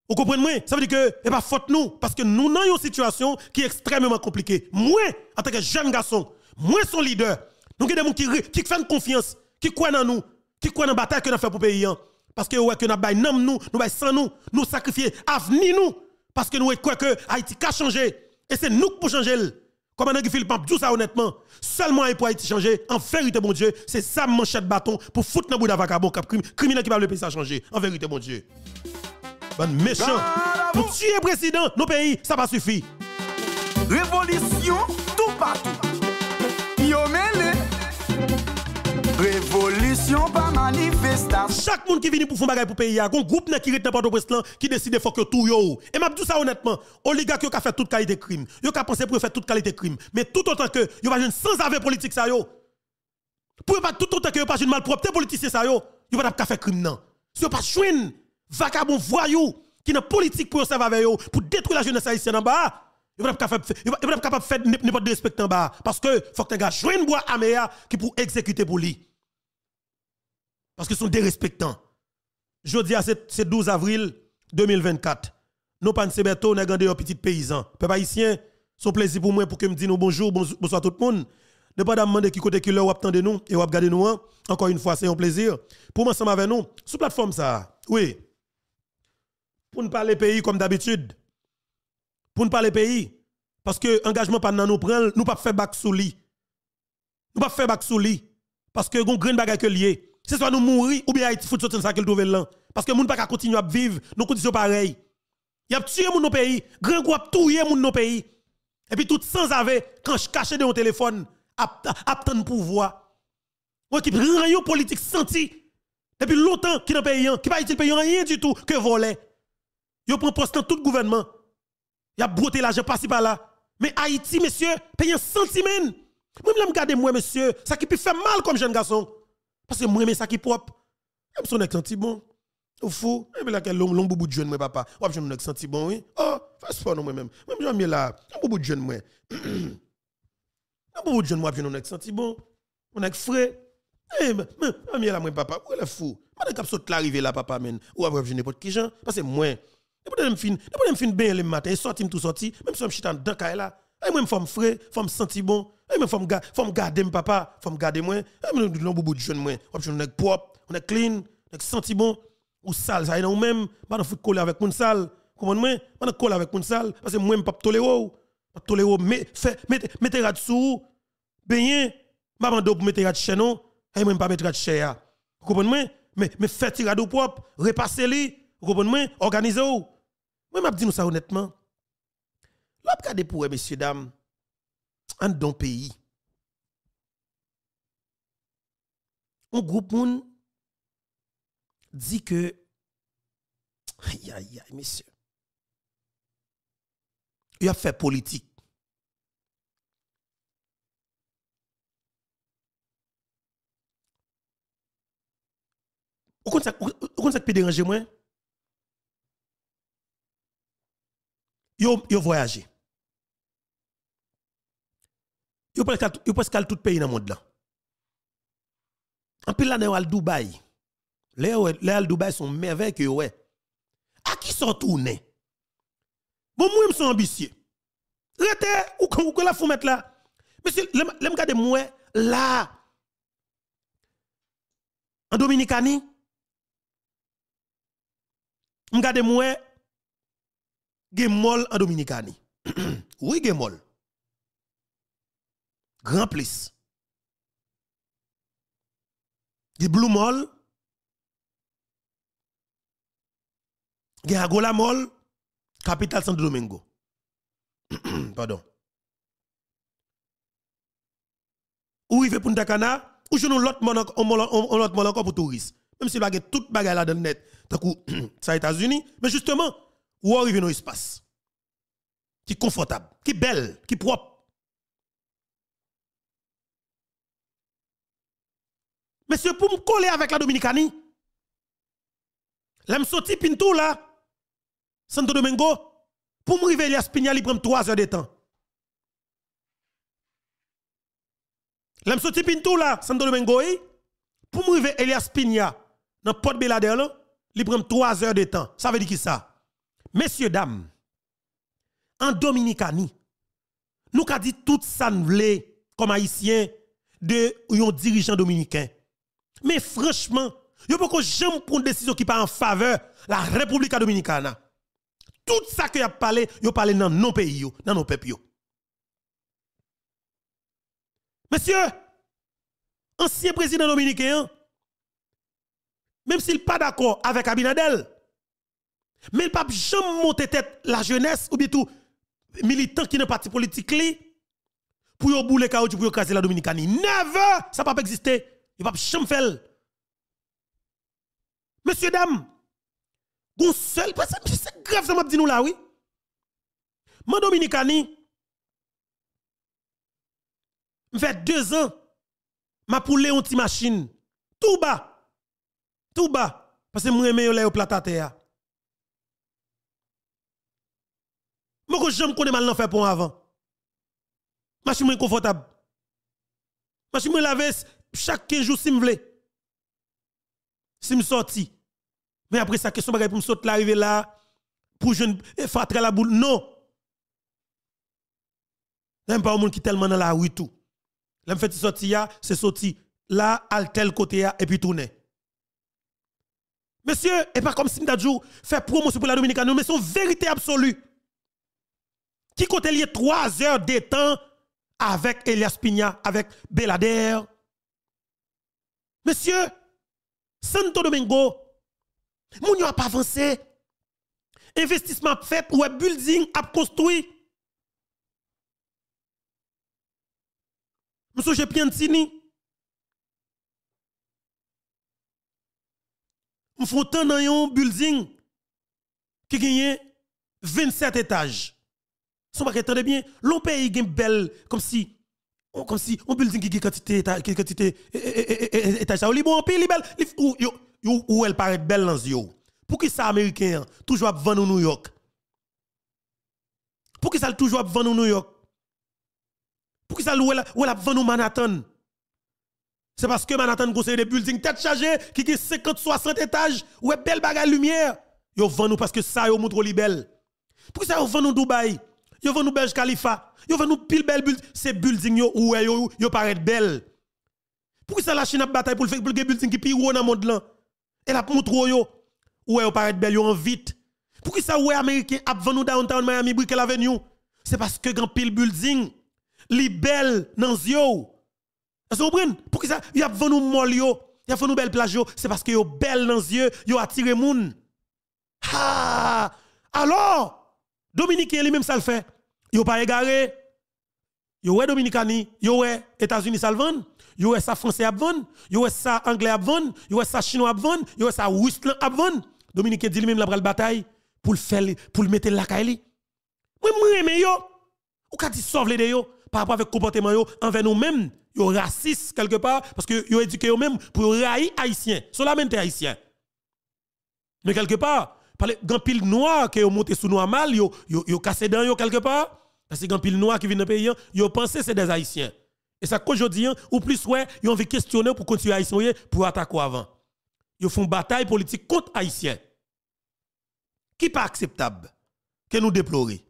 Vous comprenez moi Ça veut dire que, eh pas ben, faute nous, parce que nous avons une situation qui est extrêmement compliquée. Moi, en tant que jeune garçon, moi, son leader, nous avons des gens qui, qui font confiance, qui croient en nous, qui croient dans la bataille que nous faisons pour le pays. Hein. Parce que ouais, que nous avons nous, nous sans nous, nous sacrifier avenir nous. Parce que nous croyons que Haïti a changé. Et c'est nous qui pour changer. Comment on Philippe pamp, tout ça honnêtement, seulement un pourrait changer, en vérité mon Dieu, c'est ça manchette bâton pour foutre dans bout d'avacabon cap criminel qui va le pays ça changer. En vérité mon Dieu. Bon méchant pour tuer le président, nos pays, ça pas suffit. Révolution tout partout. pas. Révolution pas manifestation. Chaque monde qui vient pour faire bagay pour payer, un groupe qui est dans port au qui décide faire que tout yo. Et m'a tout ça honnêtement, oligarque qui a fait toute qualité de crime, yo qui a pensé pour faire toute qualité de crime, mais tout autant que yo pas une sans avec politique ça yo. Pour pas tout autant que yo pas une malpropreté politicien ça yo, yo pas faire crime non. Si pas chouine vagabond voyou qui n'a politique pour servir avec yo, pour détruire la jeunesse haïtienne en bas. vous ne sont pas capable de faire n'importe de respect en bas. Parce que faut que les gars joignent bois à qui pour exécuter pour lui. Parce que sont dérespectants. Jeudi à 12 avril 2024. Nous pas Sebeto, nous avons petits petit paysan. Peuple haïtien, son plaisir pour moi pour que me dise bonjour, bonsoir tout le monde. Ne pas demander qui côté ou attend de nous et vous regardez nous. Hein. Encore une fois, c'est un plaisir. Pour moi, ensemble avec nous, sous plateforme ça, oui. Pour ne parler pays comme d'habitude. Pour ne pas parler pays. Parce que engagement pas nous ne nous pas faire back sous lit. Nous pas faire back sous lit. Parce que nous avons grain que lié. C'est soit nous mourir ou bien Haïti foutre sur ça qu'il trouve là parce que moun pas continuer à vivre nos conditions pareilles. Y a tué moun nos pays, grand groupe tué moun nos pays. Et puis tout sans avait quand je cachais dans téléphone attendre pouvoir. Moi qui rien politique senti depuis longtemps qui dans pays hein, qui pas été pays rien du tout que voler. Yo prend poste dans tout gouvernement. Y a broté l'argent par-ci par-là. Mais Haïti, messieurs, paye un sentiment. Moi, je me regarde, moi, monsieur, ça qui peut faire mal comme jeune garçon. Parce que moi, mais ça qui propre. Même son est senti bon. Ou fou. Même là, quel long, long boubou de jeune, moi, papa. Ou je me senti bon, oui. Oh, fais pas non, moi-même. Même j'en mets là. Un bout de jeune, moi. Un bout de jeune, moi, je me senti bon. On est frais. Eh, ben, j'en mais, là, moi, papa. Ou elle est fou. Madame Cap saute l'arrivée là, papa, men. Ou après, je n'ai pas de qui, Jean. Parce que moi. Et puis, je me fin, je me fin bien le matin. Et sorti, tout sorti. Même si je suis dans le là. Et eh, moi, je me frais, je me bon. Eh, mais faut me faut garder mon papa, faut me garder moi. Eh, mais non bobo de jeune moi. On est propre, on est clean, on est senti bon ou sale ça ou même, pas bah, de coller avec mon sale. Comment moi, pas bah, coller avec mon sale parce que moi même pas tolérer pas tolérer mais fait mettez rat sous baigner, pas mando mettre rat chez nous, et même pas mettre rat chez ya. comprenez, moi mais mais faites tirado propre, repasser lui, comprenez, moi, organiser ou. Moi m'a dit nous ça honnêtement. L'op kade pour messieurs dames en dans pays. Un groupe moun dit que aïe aïe aïe monsieur. Il a fait politique. Ou kon ça peut déranger moi? Yo yo voyager. Yo presque tout pays dans le monde là. En pile là Dubaï. Les al Dubaï sont merveilleux. À qui sont tournés Bon moi je suis ambitieux. Rete ou quand la faut mettre là. Monsieur, l'aime garder moi là. En Dominicanie, je garde moi, je en Dominicanie. oui, je Grand Place. Le Blue Mall. a Agola Mall. Capital Santo Domingo. Pardon. Ou il fait Punta Cana. Ou je nous l'autre mall encore pour touristes. Même si baguette tout bagage là dans le net. Tant ça États-Unis. Mais justement, où arrive dans espace qui est confortable, qui est belle, qui est propre. Mais c'est pour me coller avec la Dominicanie. L'aime sorti Pintou là, Santo Domingo, pour me réveiller Elias Spignal, il prend 3 heures de temps. L'aime sorti Pintou là, Santo Domingo, pour me réveiller Elias Pina dans Port Belader là, il prend 3 heures de temps. Ça veut dire qui ça? Messieurs, dames, en Dominicanie, nous avons dit tout ça nous voulait, comme Haïtien de un dirigeant dominicain. Mais franchement, il ne peut jamais prendre une décision qui pas en faveur la République dominicaine. Tout ça que a parlé, a parlé dans nos pays, dans nos peuples. Monsieur, ancien président dominicain, même s'il pas d'accord avec Abinadel, mais le pape jamais monter tête la jeunesse ou bien tout militant qui n'est pas parti politique pour yon boule caoutchouc, pour yon la Dominicanie. Never, ça pas exister. Il va jamais faire. Monsieur, dame, vous seul, parce que c'est grave, ça m'a dit nous là, oui. Moi, Dominicani, je fais deux ans, ma poule une petite machine. Tout bas. Tout bas. Parce que je suis le Je à terre. Moi, je me connais mal en fait pour avant. Machine suis confortable. Machine suis veste chaque 15 jours si me voulais. Si me sorti. Mais après ça question bagaille pour me sortir là arriver là pour jeune eh, fatra la boule non. même pas au monde qui tellement dans la rue tout. L'homme fait sortir là, c'est sorti là à tel côté et puis tourner. Monsieur, et pas comme si Mdadjou fait promotion pour la dominica non, mais son vérité absolue. Qui compte lié trois heures de temps avec Elias Pigna, avec Belader, Monsieur, Santo Domingo, n'y a pas avancé. Investissement fait, ou building a construit. Monsieur Piantini, nous faisons dans un building qui gagne 27 étages. Si vous bien, l'on pays gagne belle comme si comme si on building qui quantité qui quantité étage ça li bon pile belle ou ou ou elle paraît belle dans yo pour qui ça américain toujours à vendre New York pour qui ça toujours à vendre New York pour qui ça ou elle ou elle vendre Manhattan c'est parce que Manhattan conseille des buildings tête chargée qui qui 50 60 étages ou belle bagarre lumière yo vend nous parce que ça yo montre li belle pour qui ça vend nous Dubaï Yo vend nous belge Khalifa. Yo vend nous pile belle building. C'est building yo ou yo, yo paraît belle. Pourquoi ça la Chine a bataille pour le faire pour le building qui ou dans le monde là? Elle a montré yo. Ouais, yo paraît belle yo en vite. Pourquoi ça ouais américain a vend nous downtown Miami Brickell Avenue? C'est parce que grand pile building li belle dans yo. Vous comprenez? Pourquoi ça y a vend nous mol yo? Y a vend nous belle plage yo, c'est parce que yo belle dans yeux, yo attire moun. Ha! Alors Dominique lui-même ça le fait. Yo pas égaré. Yo ouais Dominicani, yo ouais États-Unis ça le yo ouais ça français à yo ouais ça anglais à vendre, yo ouais ça chinois à vendre, yo ouais ça russe à vendre. Dominicain dit lui-même la bataille pour le faire pour le mettre la caille. Moi moi mais yo ou ka dit sauve les yo par rapport avec comportement yo envers nous-mêmes, yo raciste quelque part parce que yo éduqué yo même pour railler haïtien, solamente haïtien. Mais quelque part grand pile noir qui ont monté sous noir mal, yo yo cassé dans quelque part parce que grand pile noir qui vient dans pays, hein, yo pensé c'est des haïtiens. Et ça qu'aujourd'hui hein, ou plus ouais, ont envie questionner pour continuer haïtien pour attaquer avant. Yo font bataille politique contre haïtiens. Qui pas acceptable que nous déplorer.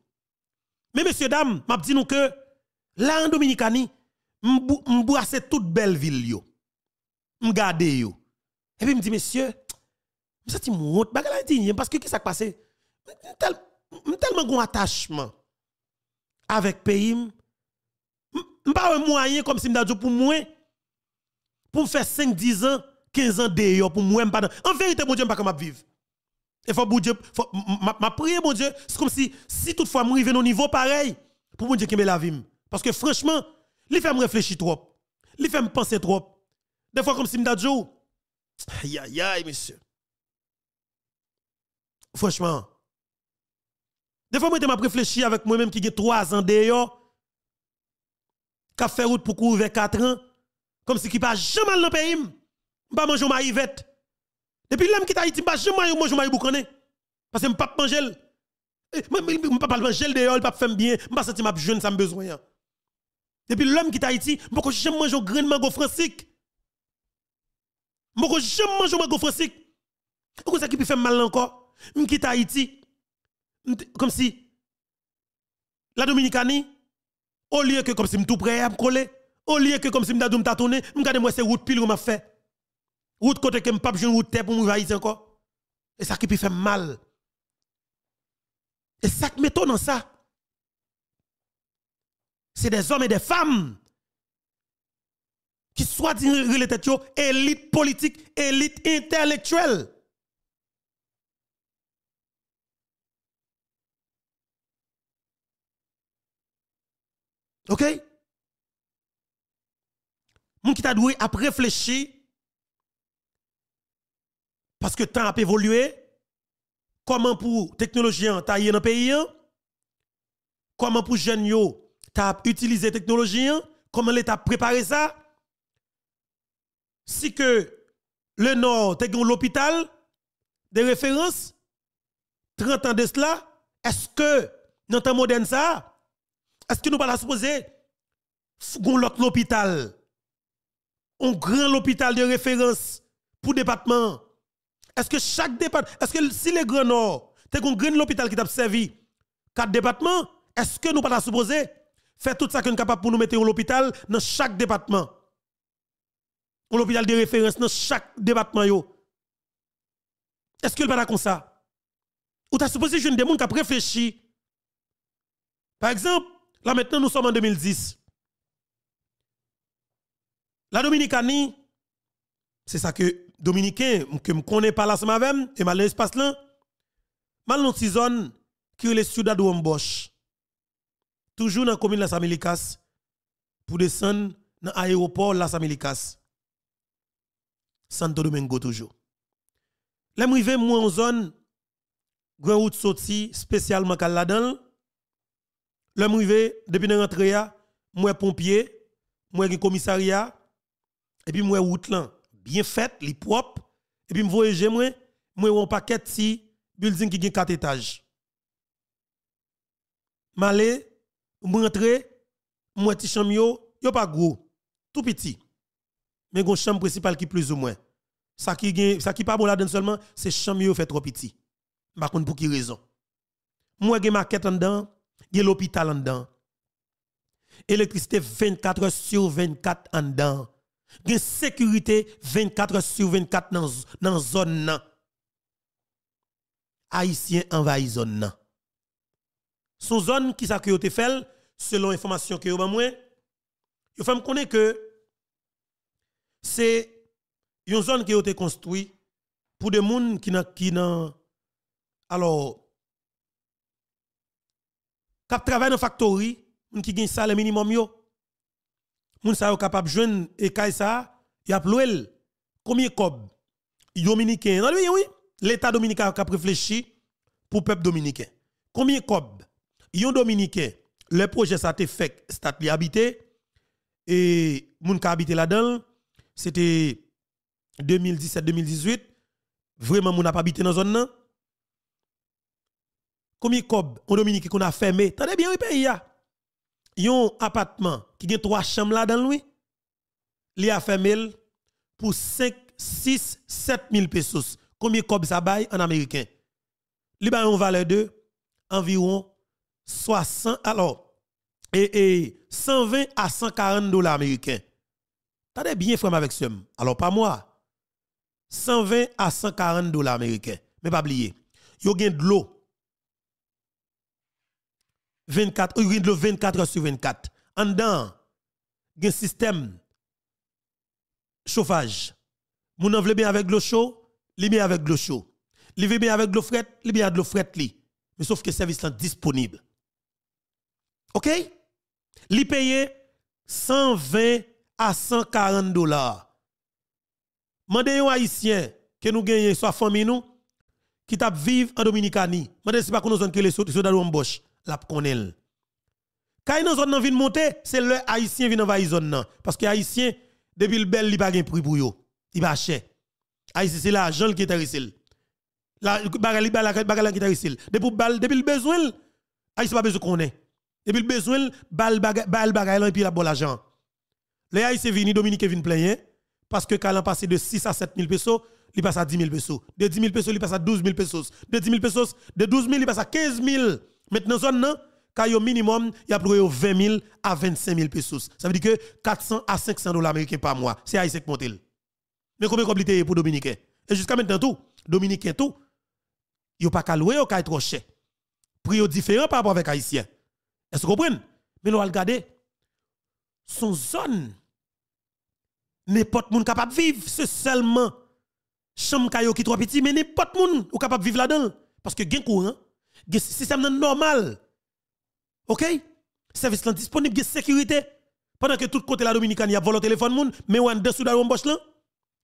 Mais messieurs dames, m'a dit nous que là en Dominicanie, c'est toute belle ville yo. M'garder yo. Et puis me dit messieurs je me parce que qu'est-ce qui s'est passé? Je tellement un attachement avec le pays. Je pas un moyen comme si je dit pour moi, pour faire 5, 10 ans, 15 ans d'ailleurs, pour moi. En vérité, mon Dieu, je ne pas comment vivre. Et faut mon Dieu, ma prière, mon Dieu, c'est comme si, si toutefois, je arrive au niveau pareil, pour mon Dieu qui me la vie. Parce que franchement, il fait me réfléchir trop. Il fait me penser trop. Des fois, comme si je me dit, aïe, aïe, aïe, monsieur. Franchement. Des fois, moi, je réfléchi avec moi-même qui a 3 ans d'ailleurs, qui a fait route pour courir 4 ans, comme si qui pas jamais dans le pays. Je pas manger ma yvette. Depuis l'homme qui t'a Haïti, je pas jamais manger ma boucané. Parce que je ne pas manger. Je ne eh, pas manger d'ailleurs, je ne pas faire bien, je ne pas sentir ma jeune, ça me besoin. Hein. Depuis l'homme qui t'a Haïti, je ne jamais manger grain de mango francique. Je ne jamais manger mango francique. Pourquoi ça qui peut faire mal encore? Je quitte Haïti. Comme si la Dominicanie, au lieu que comme si je tout prêt à me coller, au lieu que comme si je me tâtonner, je moi ces routes pile que m'a fait. Route côté que je pas besoin route pour me Haïti encore. Et ça qui peut faire mal. Et ça qui m'étonne dans ça. C'est des hommes et des femmes qui soient têtes, élite politique, élite intellectuelle. OK mon qui t'a doué parce que temps a évolué comment pour technologie tailler dans le pays comment pour jeunes yo t'a utilisé technologie comment l'état préparé ça si que le nord te l'hôpital de référence 30 ans de cela est-ce que dans temps moderne ça est-ce que nous pas supposer gon l'autre l'hôpital un grand hôpital de référence pour département Est-ce que chaque département est-ce que si les grands nord t'es un grand hôpital qui t'a servi quatre départements est-ce que nous pas supposer faire tout ça qu'on nous capable pour nous mettre l'hôpital dans chaque département un hôpital de référence dans chaque département Est-ce que le pas comme ça Ou t'as supposé que je ne qui a réfléchi par exemple Là maintenant, nous sommes en 2010. La Dominicanie, c'est ça que Dominicain, que je connais pas là, c'est même, et mal l'espace là, mal dans zone qui est les Ciudad de Toujours dans la commune de Las Américas, pour descendre dans l'aéroport Las Américas. Santo Domingo toujours. Là, je suis en zone, grand route sortie, spécialement là-dedans. L'homme depuis que rentré, moi pompier, moi commissariat, et puis moi route bien faite, propre, et puis me voyager moi, moi un paquet si building qui ont 4 étages. Malé, suis rentré, moi petit chambre yo, yo pas gros, tout petit. Mais gon chambre principal qui plus ou moins. Ça qui n'est ça qui pas bon là seulement, c'est chambre yo fait trop petit. Par contre pour qui raison. Moi gagne maquette en dedans a l'hôpital en dedans. Électricité 24 heures sur 24 en dedans. sécurité 24 heures sur 24 dans dans zone Haïtien envahi zone Son zone qui sa que fait selon information que yo moi, yo me que c'est une zone qui a été construite pour des gens qui n'ont qui alors qui travaillent dans factory, qui gagne le minimum yo. Moun sa yo capable jouer et kay ça, y a l'ouel. Combien de dominicain. Non oui, l'état dominicain a réfléchi pour peuple dominicain. Combien cob yon dominicain le projet ça te fait stat li habité et moun ka habité là-dedans, c'était 2017 2018 vraiment moun n'ont pas habité dans zone combien cob en Dominique qu'on a fermé Tendez bien le pays a un appartement qui a trois chambres là dans lui il a fermé pour 5 6 7 000 pesos combien cob ça bail en américain il a en valeur de environ 60 alors et, 120 à 140 dollars américains Tendez bien frère avec ce alors pas moi 120 à 140 dollars américains mais pas oublier Yon gain de l'eau 24, 24 heures sur 24. En dedans, il a un système chauffage. Mon en bien avec l'eau chaud, il bien avec l'eau chaude. Il bien avec l'eau frette, il bien avec l'eau frette. Mais sauf que les service sont disponible. OK? Il paye 120 à 140 dollars. Mandez aux Haïtiens que nous gagnons soit famille qui t'a vivre en Dominicanie. Mandez si pas qu'on nous que les de l'embauche la connaît. Quand une zone vient monter, c'est le haïtien vient envahir zone nan. parce que haïtien depuis le bel il pas gain prix pour yo, il pas cher. Haïti c'est l'argent qui intéresse. La bagarre la bagarre qui intéresse. Depuis bal depuis le besoin, Haïti pas besoin connaît. Depuis le besoin, bal bal bagarre et puis la bon l'argent. Le haïtien vient Dominique vient plein. parce que quand il passé de 6 à 7 000 pesos, il passe à 10 000 pesos. De 10 000 pesos, il passe à 12 000 pesos. De 10 000 pesos, de 12 000, il passe à 15 000. Maintenant, zone a minimum, il y a plus 20 000 à 25 000 pesos. Ça veut dire que 400 à 500 dollars américains par mois. C'est Isaac Montel. Mais combien compliqué pour Dominicain? Et jusqu'à maintenant, tout, Dominicain, tout, il n'y a pas qu'à louer, ou n'y a trop cher. Prix différent par rapport avec Haïtien. Est-ce que vous comprenez? Mais nous allons regarder. Son zone, n'importe monde capable de vivre, c'est seulement chambre qui est trop petit, mais n'importe monde capable de vivre là-dedans. Parce que gain courant, système normal. OK Service là disponible, de sécurité. Pendant que tout côté la Dominicaine, y a volé le téléphone monde mais on en dessous de la bosse là,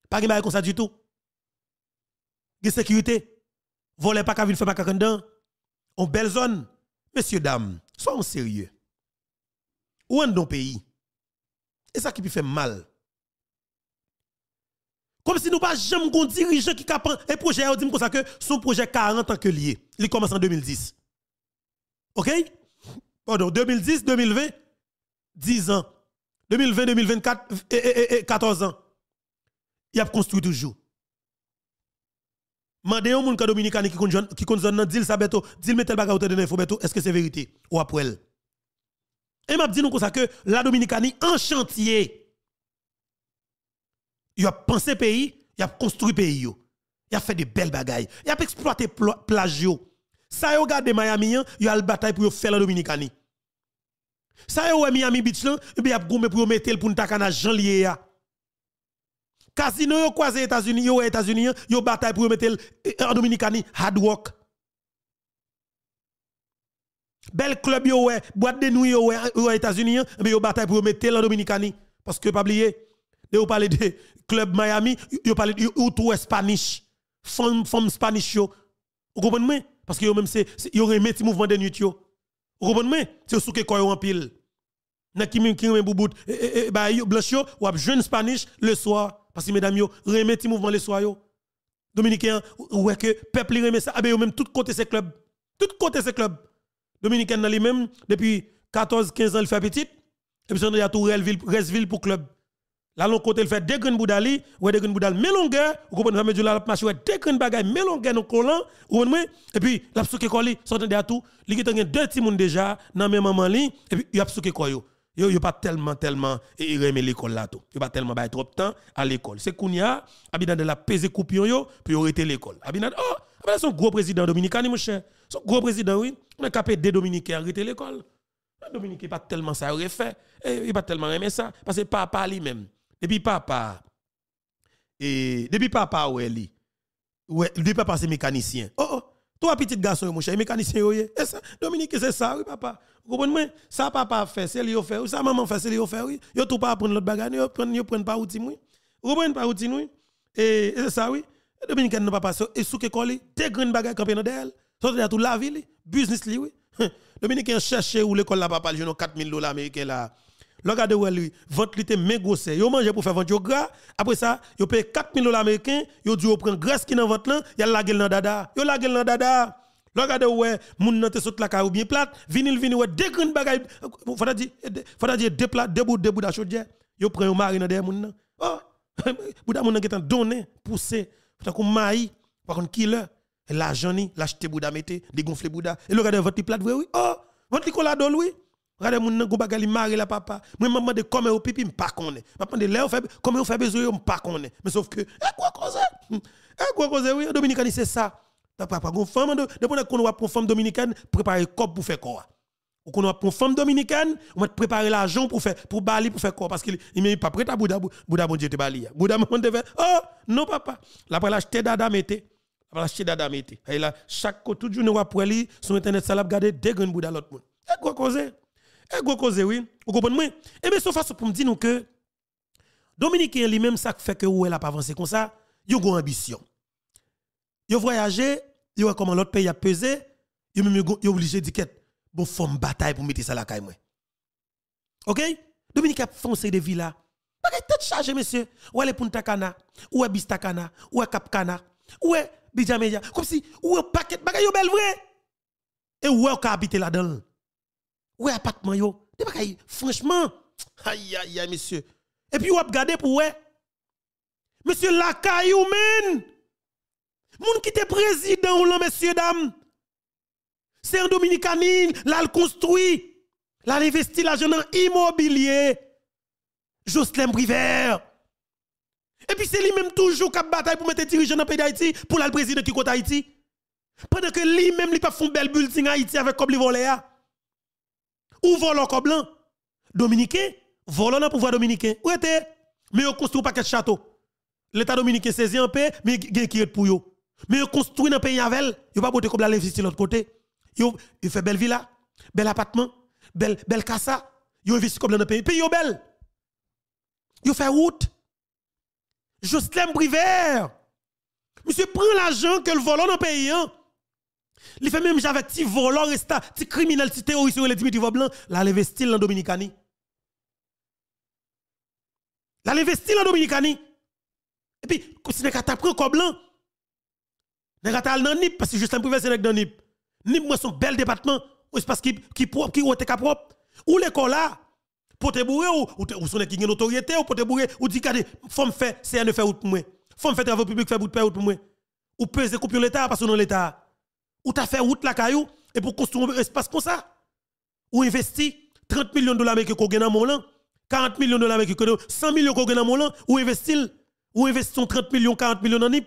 pas de comme ça du tout. De sécurité. Voler pas qu'à ville pas qu'à En belle zone. Messieurs, dames, soyons sérieux. Où est le pays? Et ça qui peut faire mal. Comme si nous pas jamais un dirigeant qui fait un projet, on dit comme ça que son projet 40 ans que lié. Il commence en 2010. OK Pardon, 2010, 2020, 10 ans. 2020, 2024, et, 14 ans. Il a construit toujours. Mandez un monde dominicain qui conjoint dit ça beto, dit metel bagarre de info est-ce que c'est vérité ou après elle Et m'a dit nous que la dominicanie en chantier il a pensé pays, il a construit pays yo. Il a fait des belles bagailles. Il a exploité plage yo. Ça yo gardé Miami, hein, il a le bataille pour faire la Dominicanie. Ça yo Miami Beach là, eh il a bataille pour mettre le punta cana Jean Casino yo croisé États-Unis, yo États-Unis, hein, yo bataille pour mettre eh, en Dominicanie hard work. Bel club yo boîte de nuit yo États-Unis, mais hein, eh yo bataille pour mettre en Dominicanie parce que pas oublier de vous parler de club Miami, yo parle ou tout Spanish, femme femme Spanish yo. Vous comprenez Parce que yo même c'est yo remet mouvement de nuit yo. Vous comprenez C'est sous que quoi en pile. Nan qui qui boubout et eh, eh, eh, bah yo blanche yo ou jeune Spanish le soir parce que mesdames yo remet petit mouvement le soir yo. Dominicain ouais que peuple remet ça, ah ben yo même tout côté ces clubs. Tout côté ces clubs. Dominicain dans lui même depuis 14 15 ans il fait petit. Et puis on a tout Resville pour club. Là, l'on côté, il fait deux graines boudali, ou deux graines boudali, mais longueur, vous comprenez, mais la marché, ouais, deux graines bagailles, mais longueur, le collant, ou et puis, la souke koli, sortant de tout, il y a deux petits mouns déjà, nan même maman li, et puis, il y a souke koyo. Yo, yo pas tellement, tellement, et il remet l'école là tout. Yo pas tellement, bah, trop de temps à l'école. C'est Kounia, Abinad de la pesé coupion yo, puis y arrêté l'école. Abinad, oh, Abinad, ah, son gros président dominicain, mon cher. Son gros président, oui, on a capé des dominicains arrêté l'école. Dominique, pas tellement ça, il aurait fait. Eh, il pas tellement aimé ça, parce que papa lui-même puis papa, et depuis papa, ou elle, ouais, depuis papa, c'est mécanicien. Oh, oh, toi, petit garçon, mon cher, mécanicien, oui. Dominique, c'est ça, oui, papa. Vous comprenez? Ça, papa fait, c'est lui fait, ou ça, maman fait, c'est lui fait, oui. Yo, tout pas prendre l'autre bagage, yo, prendre, prendre pas outil, oui. Vous comprenez pas oui. Et c'est ça, oui. Dominique, n'a pas et sous que t'es des grandes bagarres dans elle. tout dans la ville, business, oui. Dominique, cherche où l'école, là, papa, 4 4000 dollars américains, là. Regardez où elle lit est mégossé. Vous mangez pour faire vente yo gras. Après ça, vous payez 4 000 dollars américains, Vous dit yo prend graisse qui est dans vente là, y la gueule dans dada. Yo la gueule dans dada. Regardez où moun nan te saute la ou bien plate, vinil vous avez deux grandes bagailles. Faut dire faut dire deux plats, deux bouts deux bouts de Vous prenez un yo mari dans derrière moun nan. Oh, bouda moun nan qui donné poussé. Vous Faut un maï par contre killer. L'argent ni, l'acheter bouda mettez, dégonfler bouda. Et regardez votre plate oui oui. Oh, votre cola oui. Regardez mon goba bagali mari la papa. Moi maman de comment au pipi m'pas connaît. M'a demandé là fait comment on fait besoin m'pas connaît. Mais sauf que eh quoi cause Eh quoi cause oui dominicain c'est ça. ta papa gon femme de hein? de qu'on va pour femme dominicaine préparer corps pour faire quoi. Ou qu'on doit pour femme dominicaine, on va préparer l'argent pour faire pour bali pour faire quoi parce qu'il il n'est pas prêt à Bouddha Bouddha bon Dieu te bali. Hein. Bouddha mon te fait oh non papa. Là après l'acheter dada La Après l'acheter dada mettez. Et là chaque tout jour on va pour lui sur internet ça l'a regarder des grandes Bouddha l'autre monde. Eh quoi cause et eh, gros cause, oui. Vous comprenez Et eh bien, c'est façon pour me dire que est le même ça fait que ou elle a pas avancé comme ça, il a une ambition. Il a voyagé, il voit comment l'autre pays a pesé, il même obligé de dire bon, faut une bataille pour mettre ça là caille OK Dominique a foncé des villas. Pas tête chargé monsieur. Ou est Punta Cana, ou est Bistakana, ou est cana? ou est Bijameja, comme si ou est paquet bagaille belle vrai. Et ou a habité là-dedans ouais appartement yo De franchement aïe aïe aïe monsieur et puis ou regardé pour ouais monsieur Lakay ou men moun qui était président ou l'an, messieurs dames c'est un dominicanine là le construit là investi l'argent dans immobilier Jocelyn Privert et puis c'est lui-même toujours qui bataille pour mettre dirigeant dans le pays d'Haïti pour le président qui côté Haïti pendant que lui-même, il n'a pas fait un bel bulletin Haïti avec comme les ou volant comme blanc. Dominicain, volant dans pouvoir dominicain. Où était mais on construit pas de château. L'état dominicain saisi en paix, mais qui est pour eux. Mais on construit un pays avec, il pas boter comme investir l'investir de l'autre côté. Il fait belle villa, bel appartement, belle belle casa, il investit comme dans le pays. Pays bel. belle. Il fait route. Jocelyn privé. Monsieur prend l'argent que le volant dans le pays. Hein? Il fait même j'avais petit volant, et petit criminel, petit terroriste, le Dimitri Voblan, la levé style dans Dominicani. la levé style dans Dominicani. Et puis, si nous avons comme blanc, nous avons dans NIP, parce que un Privé, c'est dans NIP. NIP, moi, son bel département, ou espace qui qui propre, qui est propre. Ou l'école là, pour te bourrer, ou, ou, son qui une autorité, ou pour te bourrer, ou dit, regardez, faut me faire un faire pour moi. Faut me faire travail public, faire pour moi. Ou peser couper l'État, parce que non l'État ou t'as fait route la caillou et pour construire un espace comme ça ou investi 30 millions de dollars avec qu'on gagne dans mon 40 millions de dollars américains 100 millions qu'on gagne dans mon ou investir ou investir 30 millions 40 millions dans nip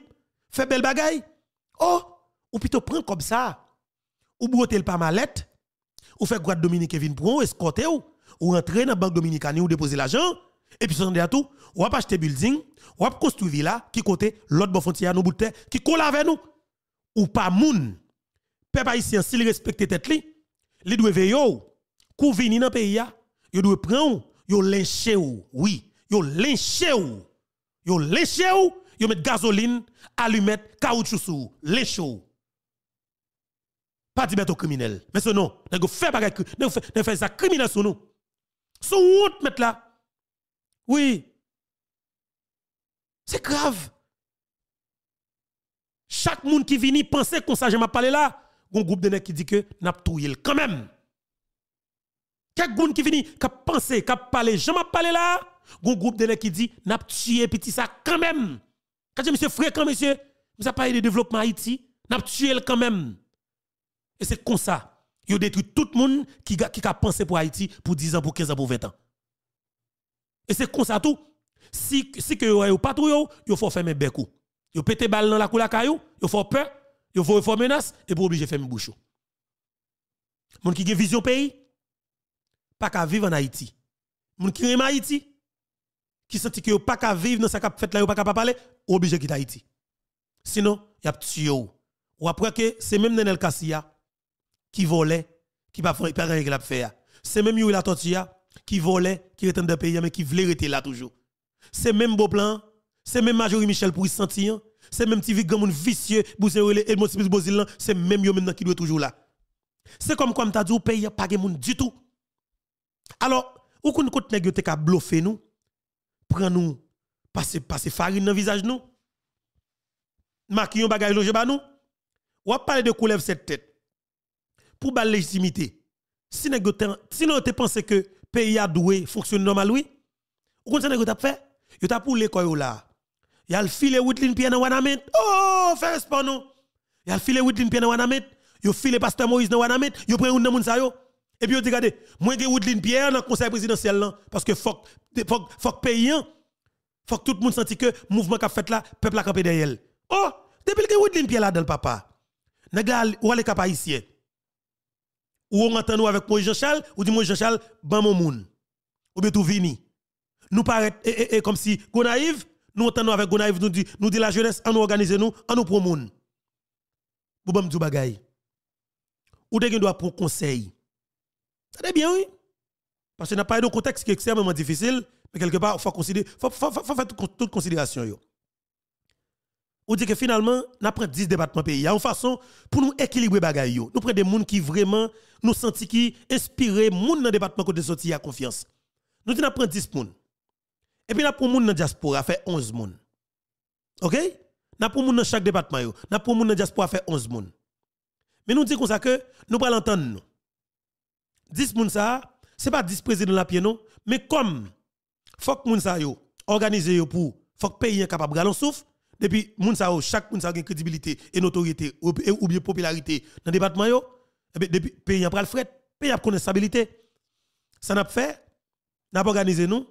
fait belle bagaille oh ou plutôt prendre comme ça ou broter le pas malette, ou fait de Dominique Kevin pour escorter ou ou rentrer dans la banque dominicaine ou déposer l'argent et puis ça à tout ou va acheter building ou va construire villa qui côté l'autre bon frontière nous bout qui colle avec nous ou pas moun peuple haïtien, s'il respecte tête li, li doit veyo, kou vini nan pays ya, yo doit prendre yo lyncher ou, oui, yo lyncher ou, yo lyncher ou, yo met gasoline, allumette, caoutchouc sou, lyncher ou. Pas de criminel. Mais ce non, go fait bagay, n'a fè, fait ça criminel sur nous. Son honte mettre là. Oui. C'est grave. Chaque monde qui vient penser qu'on ça, je m'appelle là un groupe de nèg qui dit que n'a le quand même. Quelqu'un groupe qui pense, qui pensé, qui parlé, jamais parlé là, un groupe de nèg qui dit n'a tuer petit ça quand même. Quand je monsieur fréquent monsieur, vous avez parlé de développement Haïti, n'a tué quand même. Et c'est comme ça. Ils détruit tout le monde qui a pensé pour Haïti pour 10 ans, pour 15 ans, pour 20 ans. Et c'est comme ça tout. Si si que yo pas tout yo, yo faut faire mes Yo pété balle dans la kou la caillou, yo faut peur ils faut faire menace et pour obliger faire bouchon. Moun qui a vision pays, pas qu'à vivre en Haïti. Moun qui en Haïti, qui sentit que pas qu'à vivre dans sa cap fête là, pas qu'à parler, obligé quitter Haïti. Sinon, y a tué ou. après que c'est même Nenel Kassia qui volait, qui pas faire rien qu'il a fait. C'est même Yuri Tortilla qui volait, qui était dans le pays mais qui voulait rester là toujours. C'est même beau plan c'est même Majorie Michel pour y sentir. Hein. C'est même Tivi Gamoun vicieux, Bouzé et Edmond Smith Bozilan. Hein. C'est même yo maintenant qui doit toujours là. C'est comme comme t'as dit, au pays, pas de monde du tout. Alors, ou qu'on compte nèg yo te ka bluffer nous, Prendre nous, passer farine dans le visage nous. Maquillon bagage loge ba nous. Ou parler de couler cette tête. Pour bal légitimité. Si nèg si nous te pense que pays a doué fonctionne normal oui. Ou qu'on nèg yo t'a fait, yo t'a pour l'école là. Il a le filet Woodline Pierre dans Wanamet. Oh, fais pour nous. Il a le filet Woodline Pierre dans Wanamet. Il a filet Pasteur Moïse dans Wanamet. Il prend un moun sa yo. Et puis il dit regardez, moi j'ai Woodline Pierre dans le conseil présidentiel là parce que faut faut faut payant. Hein. Faut que tout le monde sentit que le mouvement qu'a fait là, peuple a campé derrière. Oh, depuis que Whitlin Pierre là dans le papa. Nagal ou les cap ici Ou on entend nous avec Moïse Jean-Charles ou dit Moïse Jean-Charles ben mon monde. Ou bien tout vini. Nous paraît comme si go naïve nous entendons avec Gonaïve, nous dit, nous dit la jeunesse, à nous organiser nous, en nous promoune. Pour bon du bagay. Ou de doit pour conseil. C'est bien, oui. Parce que n'a pas eu de contexte qui est extrêmement difficile, mais quelque part, il faut considérer, faut, faut, faire toute considération. Yo. Ou dit que finalement, nous prenons 10 départements pays. Il y a une façon pour nous équilibrer bagay. Yo. Nous prenons des gens qui vraiment nous sentent qui inspirent, gens dans le département côté sorti à confiance. Nous disons, nous prenons 10 personnes. Et puis, nous avons pour dans la diaspora, fait 11 personnes. OK? Nous avons pour dans chaque département, nous avons pour dans diaspora, fait 11 personnes. Mais nous disons que nous pas l'entendre nous. 10 personnes, ce n'est pas 10 présidents de la pied mais comme faut que moun ça yo organiser yo pour faut que pays capable galon souffle depuis moun sa yo chaque moun sa une crédibilité et notoriété ou, bien popularité dans le département yo et eh depuis pays pral fret, pays a connaissabilité. Ça n'a pas fait, n'a pas organisé nous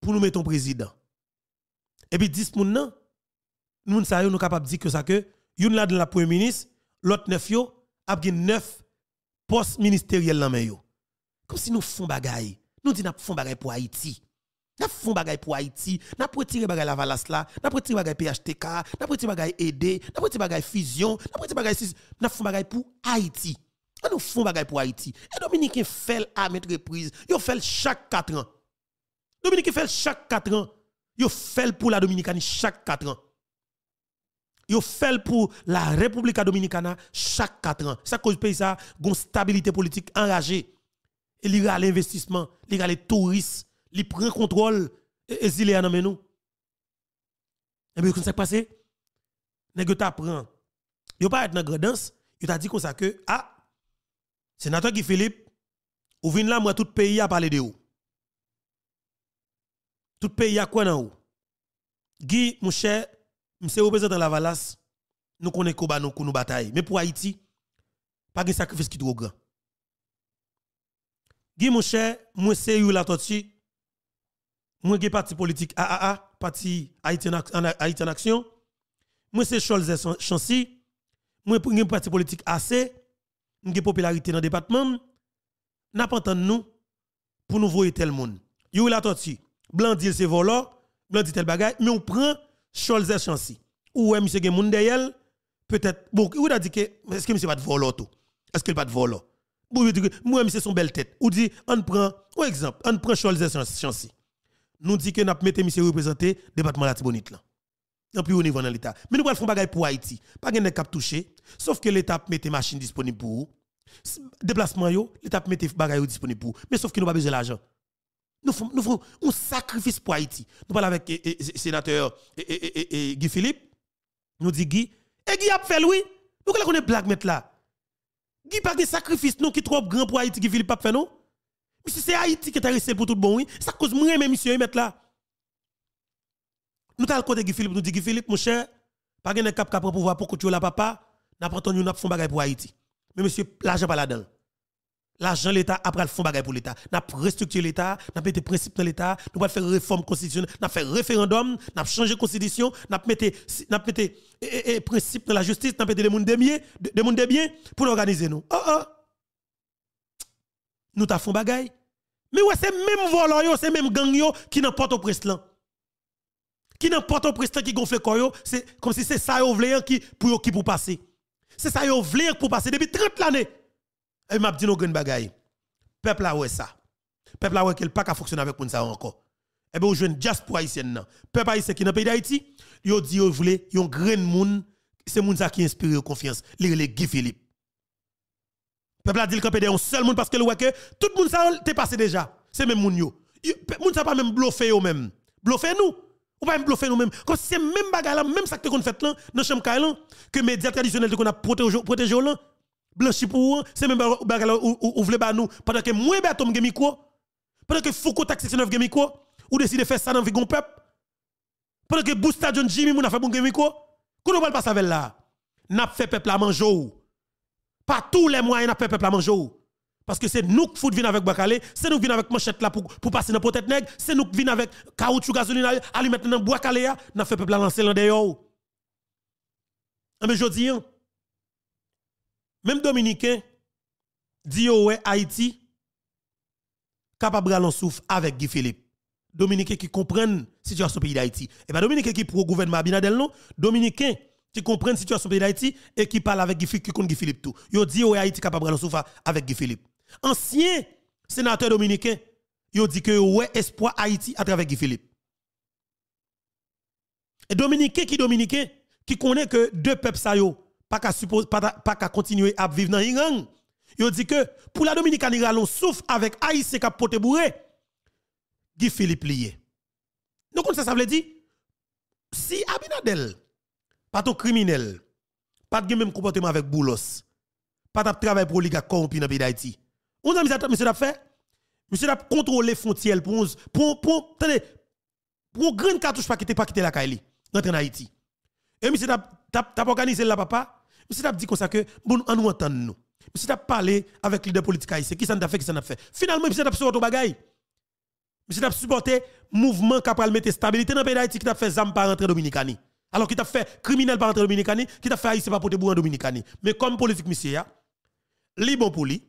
pour nous mettre un président. Et puis 10 moun nan, nous sommes capables de dire que ça que yon de la premier ministre, l'autre 9 yo a gen 9 postes ministériels Comme si nous des choses Nous nous faisons font choses pour Haïti. Nous des choses pour Haïti, nous choses pour la valas nous n'a retirer bagaille PHTK, n'a retirer nous aider, n'a des choses fusion, nous retirer bagaille n'a font choses pour Haïti. Nous des choses pour Haïti. Et Dominique fait à mettre reprise, yo fait chaque 4 ans. Dominique fait chaque 4 ans. Yo fait pour la Dominicanie chaque 4 ans. Yo fait pour la République Dominicana chaque 4 ans. Ça cause pays ça, une stabilité politique enragée. Et il l'investissement, il y les touristes, il prend contrôle et exilé à nous. Et bien, qu'est-ce qui s'est passé? Nègre ne Yo pas être dans grandance, yo t'a dit comme ça que ah sénateur Guy Philippe, ou vin là moi tout pays a parlé de vous tout pays a quoi dans ou. Guy, mon cher, monsieur représentant la Valas, nous connaissons combat nous nous bataille. Mais pour Haïti, pas de sacrifice qui trop grand. Guy, mon cher, moi c'est la tortue. Moi suis parti politique AAA, parti Haïti en, action. Moi c'est Charles Chancy. Moi suis parti politique AC. Moi popularité dans le département. N'a pas entendu nous pour nous voyer tel monde. You la tortue. Blandil c'est volant, dit tel bagaille, mais on prend Scholz et Chancy. Ou est monsieur Gemoun peut-être, bon, ou a dit que, est-ce que monsieur pas de volant Est-ce qu'il pas de volant? Bon, que, monsieur son belle tête. Ou dit, on prend, ou exemple, on prend Scholz et Chancy. Nous dit que nous mettons monsieur représenté département de la Tibonite là. Non plus au niveau dans l'État. Mais nous allons faire bagaille pour Haïti. Pas de cap touché, sauf que l'État mette des machines disponibles pour vous. Déplacement, l'État mette des bagages disponibles pour vous. Mais sauf que nous pas besoin d'argent. Nous faisons, nous un sacrifice pour Haïti. Nous parlons avec le eh, eh, eh, sénateur Guy Philippe. Nous dit Guy. Et Guy a fait lui. Nous connaissons blague mettre là. Guy fait de sacrifice non qui trop grand pour Haïti Guy Philippe pas fait non. Mais si c'est Haïti qui est resté pour tout bon oui, ça cause moi même monsieur mettre là. Nous parlons côté Guy Philippe nous dit Guy Philippe mon cher, pas de cap cap pour pouvoir pour que la papa, n'a pas entendu n'a bagaille pour Haïti. Mais monsieur l'argent pas là-dedans. L'argent l'État après le fond bagaille pour l'État. N'a restructuré l'État, n'a des principes dans l'État, nous va faire réforme constitutionnelle, n'a fait référendum, n'a changé constitution, n'a mettre n'a des et, eh, eh, eh, principe dans la justice, n'a metté des monde de bien, des monde de bien pour organiser nous. Oh oh. Nous t'a fond bagaille. Mais ouais, c'est même volant, c'est même gang qui qui porte au président Qui Qui porte au président qui gonfle koyo, c'est comme si c'est ça yo qui pour qui pour passer. C'est ça yo vle pour passer depuis 30 l'année. Et eh, m'a dit nos grandes bagailles. Peuple a ouais ça. Peuple a ouais qu'il pas qu'à fonctionner avec nous ça encore. Et eh ben jeune diaspora haïtienne non. Peuple haïtien qui dans pays d'Haïti, yo dit yo voulait yon grand monde, c'est moun qui inspire confiance, les les Guy Philippe. Peuple a dit le camp un seul monde parce que le ouais que tout moun ça t'est passé déjà. C'est même moun yo. n'a pas même bluffé eux même. Bluffé nous. Ou pas même bluffer nous-mêmes. Quand c'est même bagarre même ça que tu fait là, dans chambre que les médias traditionnels qu'on a protégé là, blanchi pour c'est même bagarre ou ouvle ba nous pendant que moins Bertom gen micro pendant que Foucault Taxi 9 gen micro ou décide faire ça dans vigon peuple pendant que Boosta John Jimmy moun a fait bon gen micro qu'on ne parle pas avec là n'a fait peuple à manger ou pas tous les moyens n'a fait peuple à manger parce que c'est nous qui fout venir avec Bakale, c'est nous qui venons avec manchette là pour, pour passer dans potette nègre, c'est nous qui venons avec caoutchouc gazoline, à mettre dans bois calé, n'a fait peuple à lancer l'en dehors. Ah, mais je dis, hein, même Dominicain dit oh ouais Haïti capable de souffle avec Guy Philippe. Dominicain qui comprend la situation du pays d'Haïti. Et eh bien Dominicain qui pour le gouvernement Abinadel non, Dominicain qui comprend la situation du pays d'Haïti et qui parle avec Guy Philippe, Philippe tout. Yo dit oh ouais Haïti capable de souffle avec Guy Philippe. Ancien sénateur dominicain, yo dit que oh ouais espoir Haïti à travers Guy Philippe. Et Dominicain qui Dominicain qui connaît que deux peuples ça pas qu'à continuer à vivre dans Ils Yo dit que pour la Dominicaine on souffre avec Haïti qui pote bourré. Guy Philippe lié. Donc on ça ça veut dire si Abinadel pas ton criminel, pas de même comportement avec Boulos, pas de travail pour les gars corrompus dans pays d'Haïti. On a mis à monsieur fait monsieur a contrôlé frontières pour pour pour tenez pour grande cartouche pas quitter pas quitter la Kaili dans Haïti. Et monsieur t'a organisé la papa Monsieur t'a dit comme ça que bon on nous entend nous. Monsieur t'a parlé avec leader politique haïtien qui s'en a fait qui s'en a fait. Finalement monsieur t'a supporté bagaille. Monsieur t'a supporté mouvement qui a mettre stabilité dans pays d'Haïti qui t'a fait zam par rentrer dominicani. Alors qui t'a fait criminel par rentrer dominicani, qui t'a fait haïti par porter en dominicani. Mais comme politique monsieur les li bon pour lui,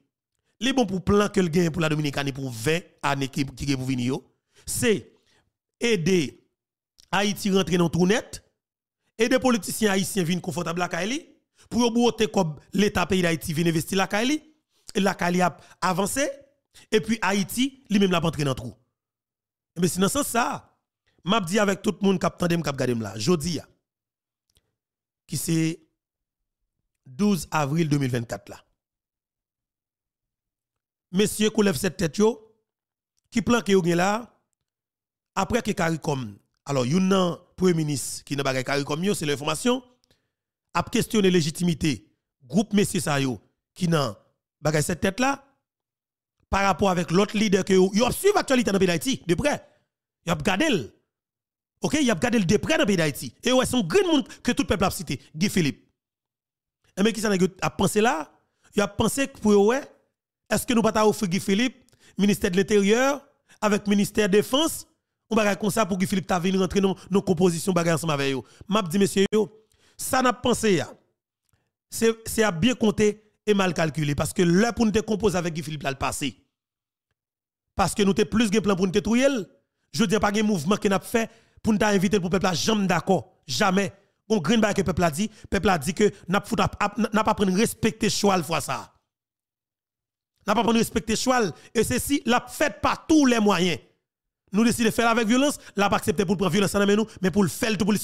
li bon pour plan que le gain pour la dominicani pour 20 années qui qui pour venir C'est aider Haïti rentrer dans tournette aider les politiciens haïtiens viennent confortable à Kaili pour dire comme l'État pays d'Haïti vient investir la Kali, la Kali a avancé, et puis Haïti, lui-même l'a entré dans le trou. Mais sinon ça, m'a dit avec tout le monde qui a entendu, qui a regardé là, jodi qui c'est 12 avril 2024 là. Messieurs, qui lève cette tête yo, qui plan que yo là, après que CARICOM, alors a nan premier ministre qui n'a pas CARICOM yo, c'est l'information, a questionné légitimité groupe messieurs ça qui nan bagay cette tête là par rapport avec l'autre leader que yo suivi actualité dans pays d'Haïti de près a regardé OK a regardé de près dans pays d'Haïti et ouais son grand monde que tout le peuple a cité Guy Philippe et mais qui ça a pensé là il a pensé que pour ouais est-ce que nous pas offrir Guy Philippe ministère de l'intérieur avec ministère de défense on va comme ça pour Guy Philippe ta venir rentrer dans nos compositions ensemble avec yo m'a dit messieurs ça n'a pensé hein. c'est à bien compter et mal calculer. parce que l'heure pour nous te composer avec Guy Philippe là le passé parce que nous sommes plus de plan pour nous détruire je dis pas de mouvement qui n'a fait pour nous inviter pour peuple là jamais d'accord jamais on green que peuple a dit peuple a dit que n'a pas prendre respecter choix fois ça n'a pas prendre respecter choix et ceci l'a fait par tous les moyens nous décidons de faire avec violence l'a pas accepté pour prendre violence mais nous mais pour le faire tout pour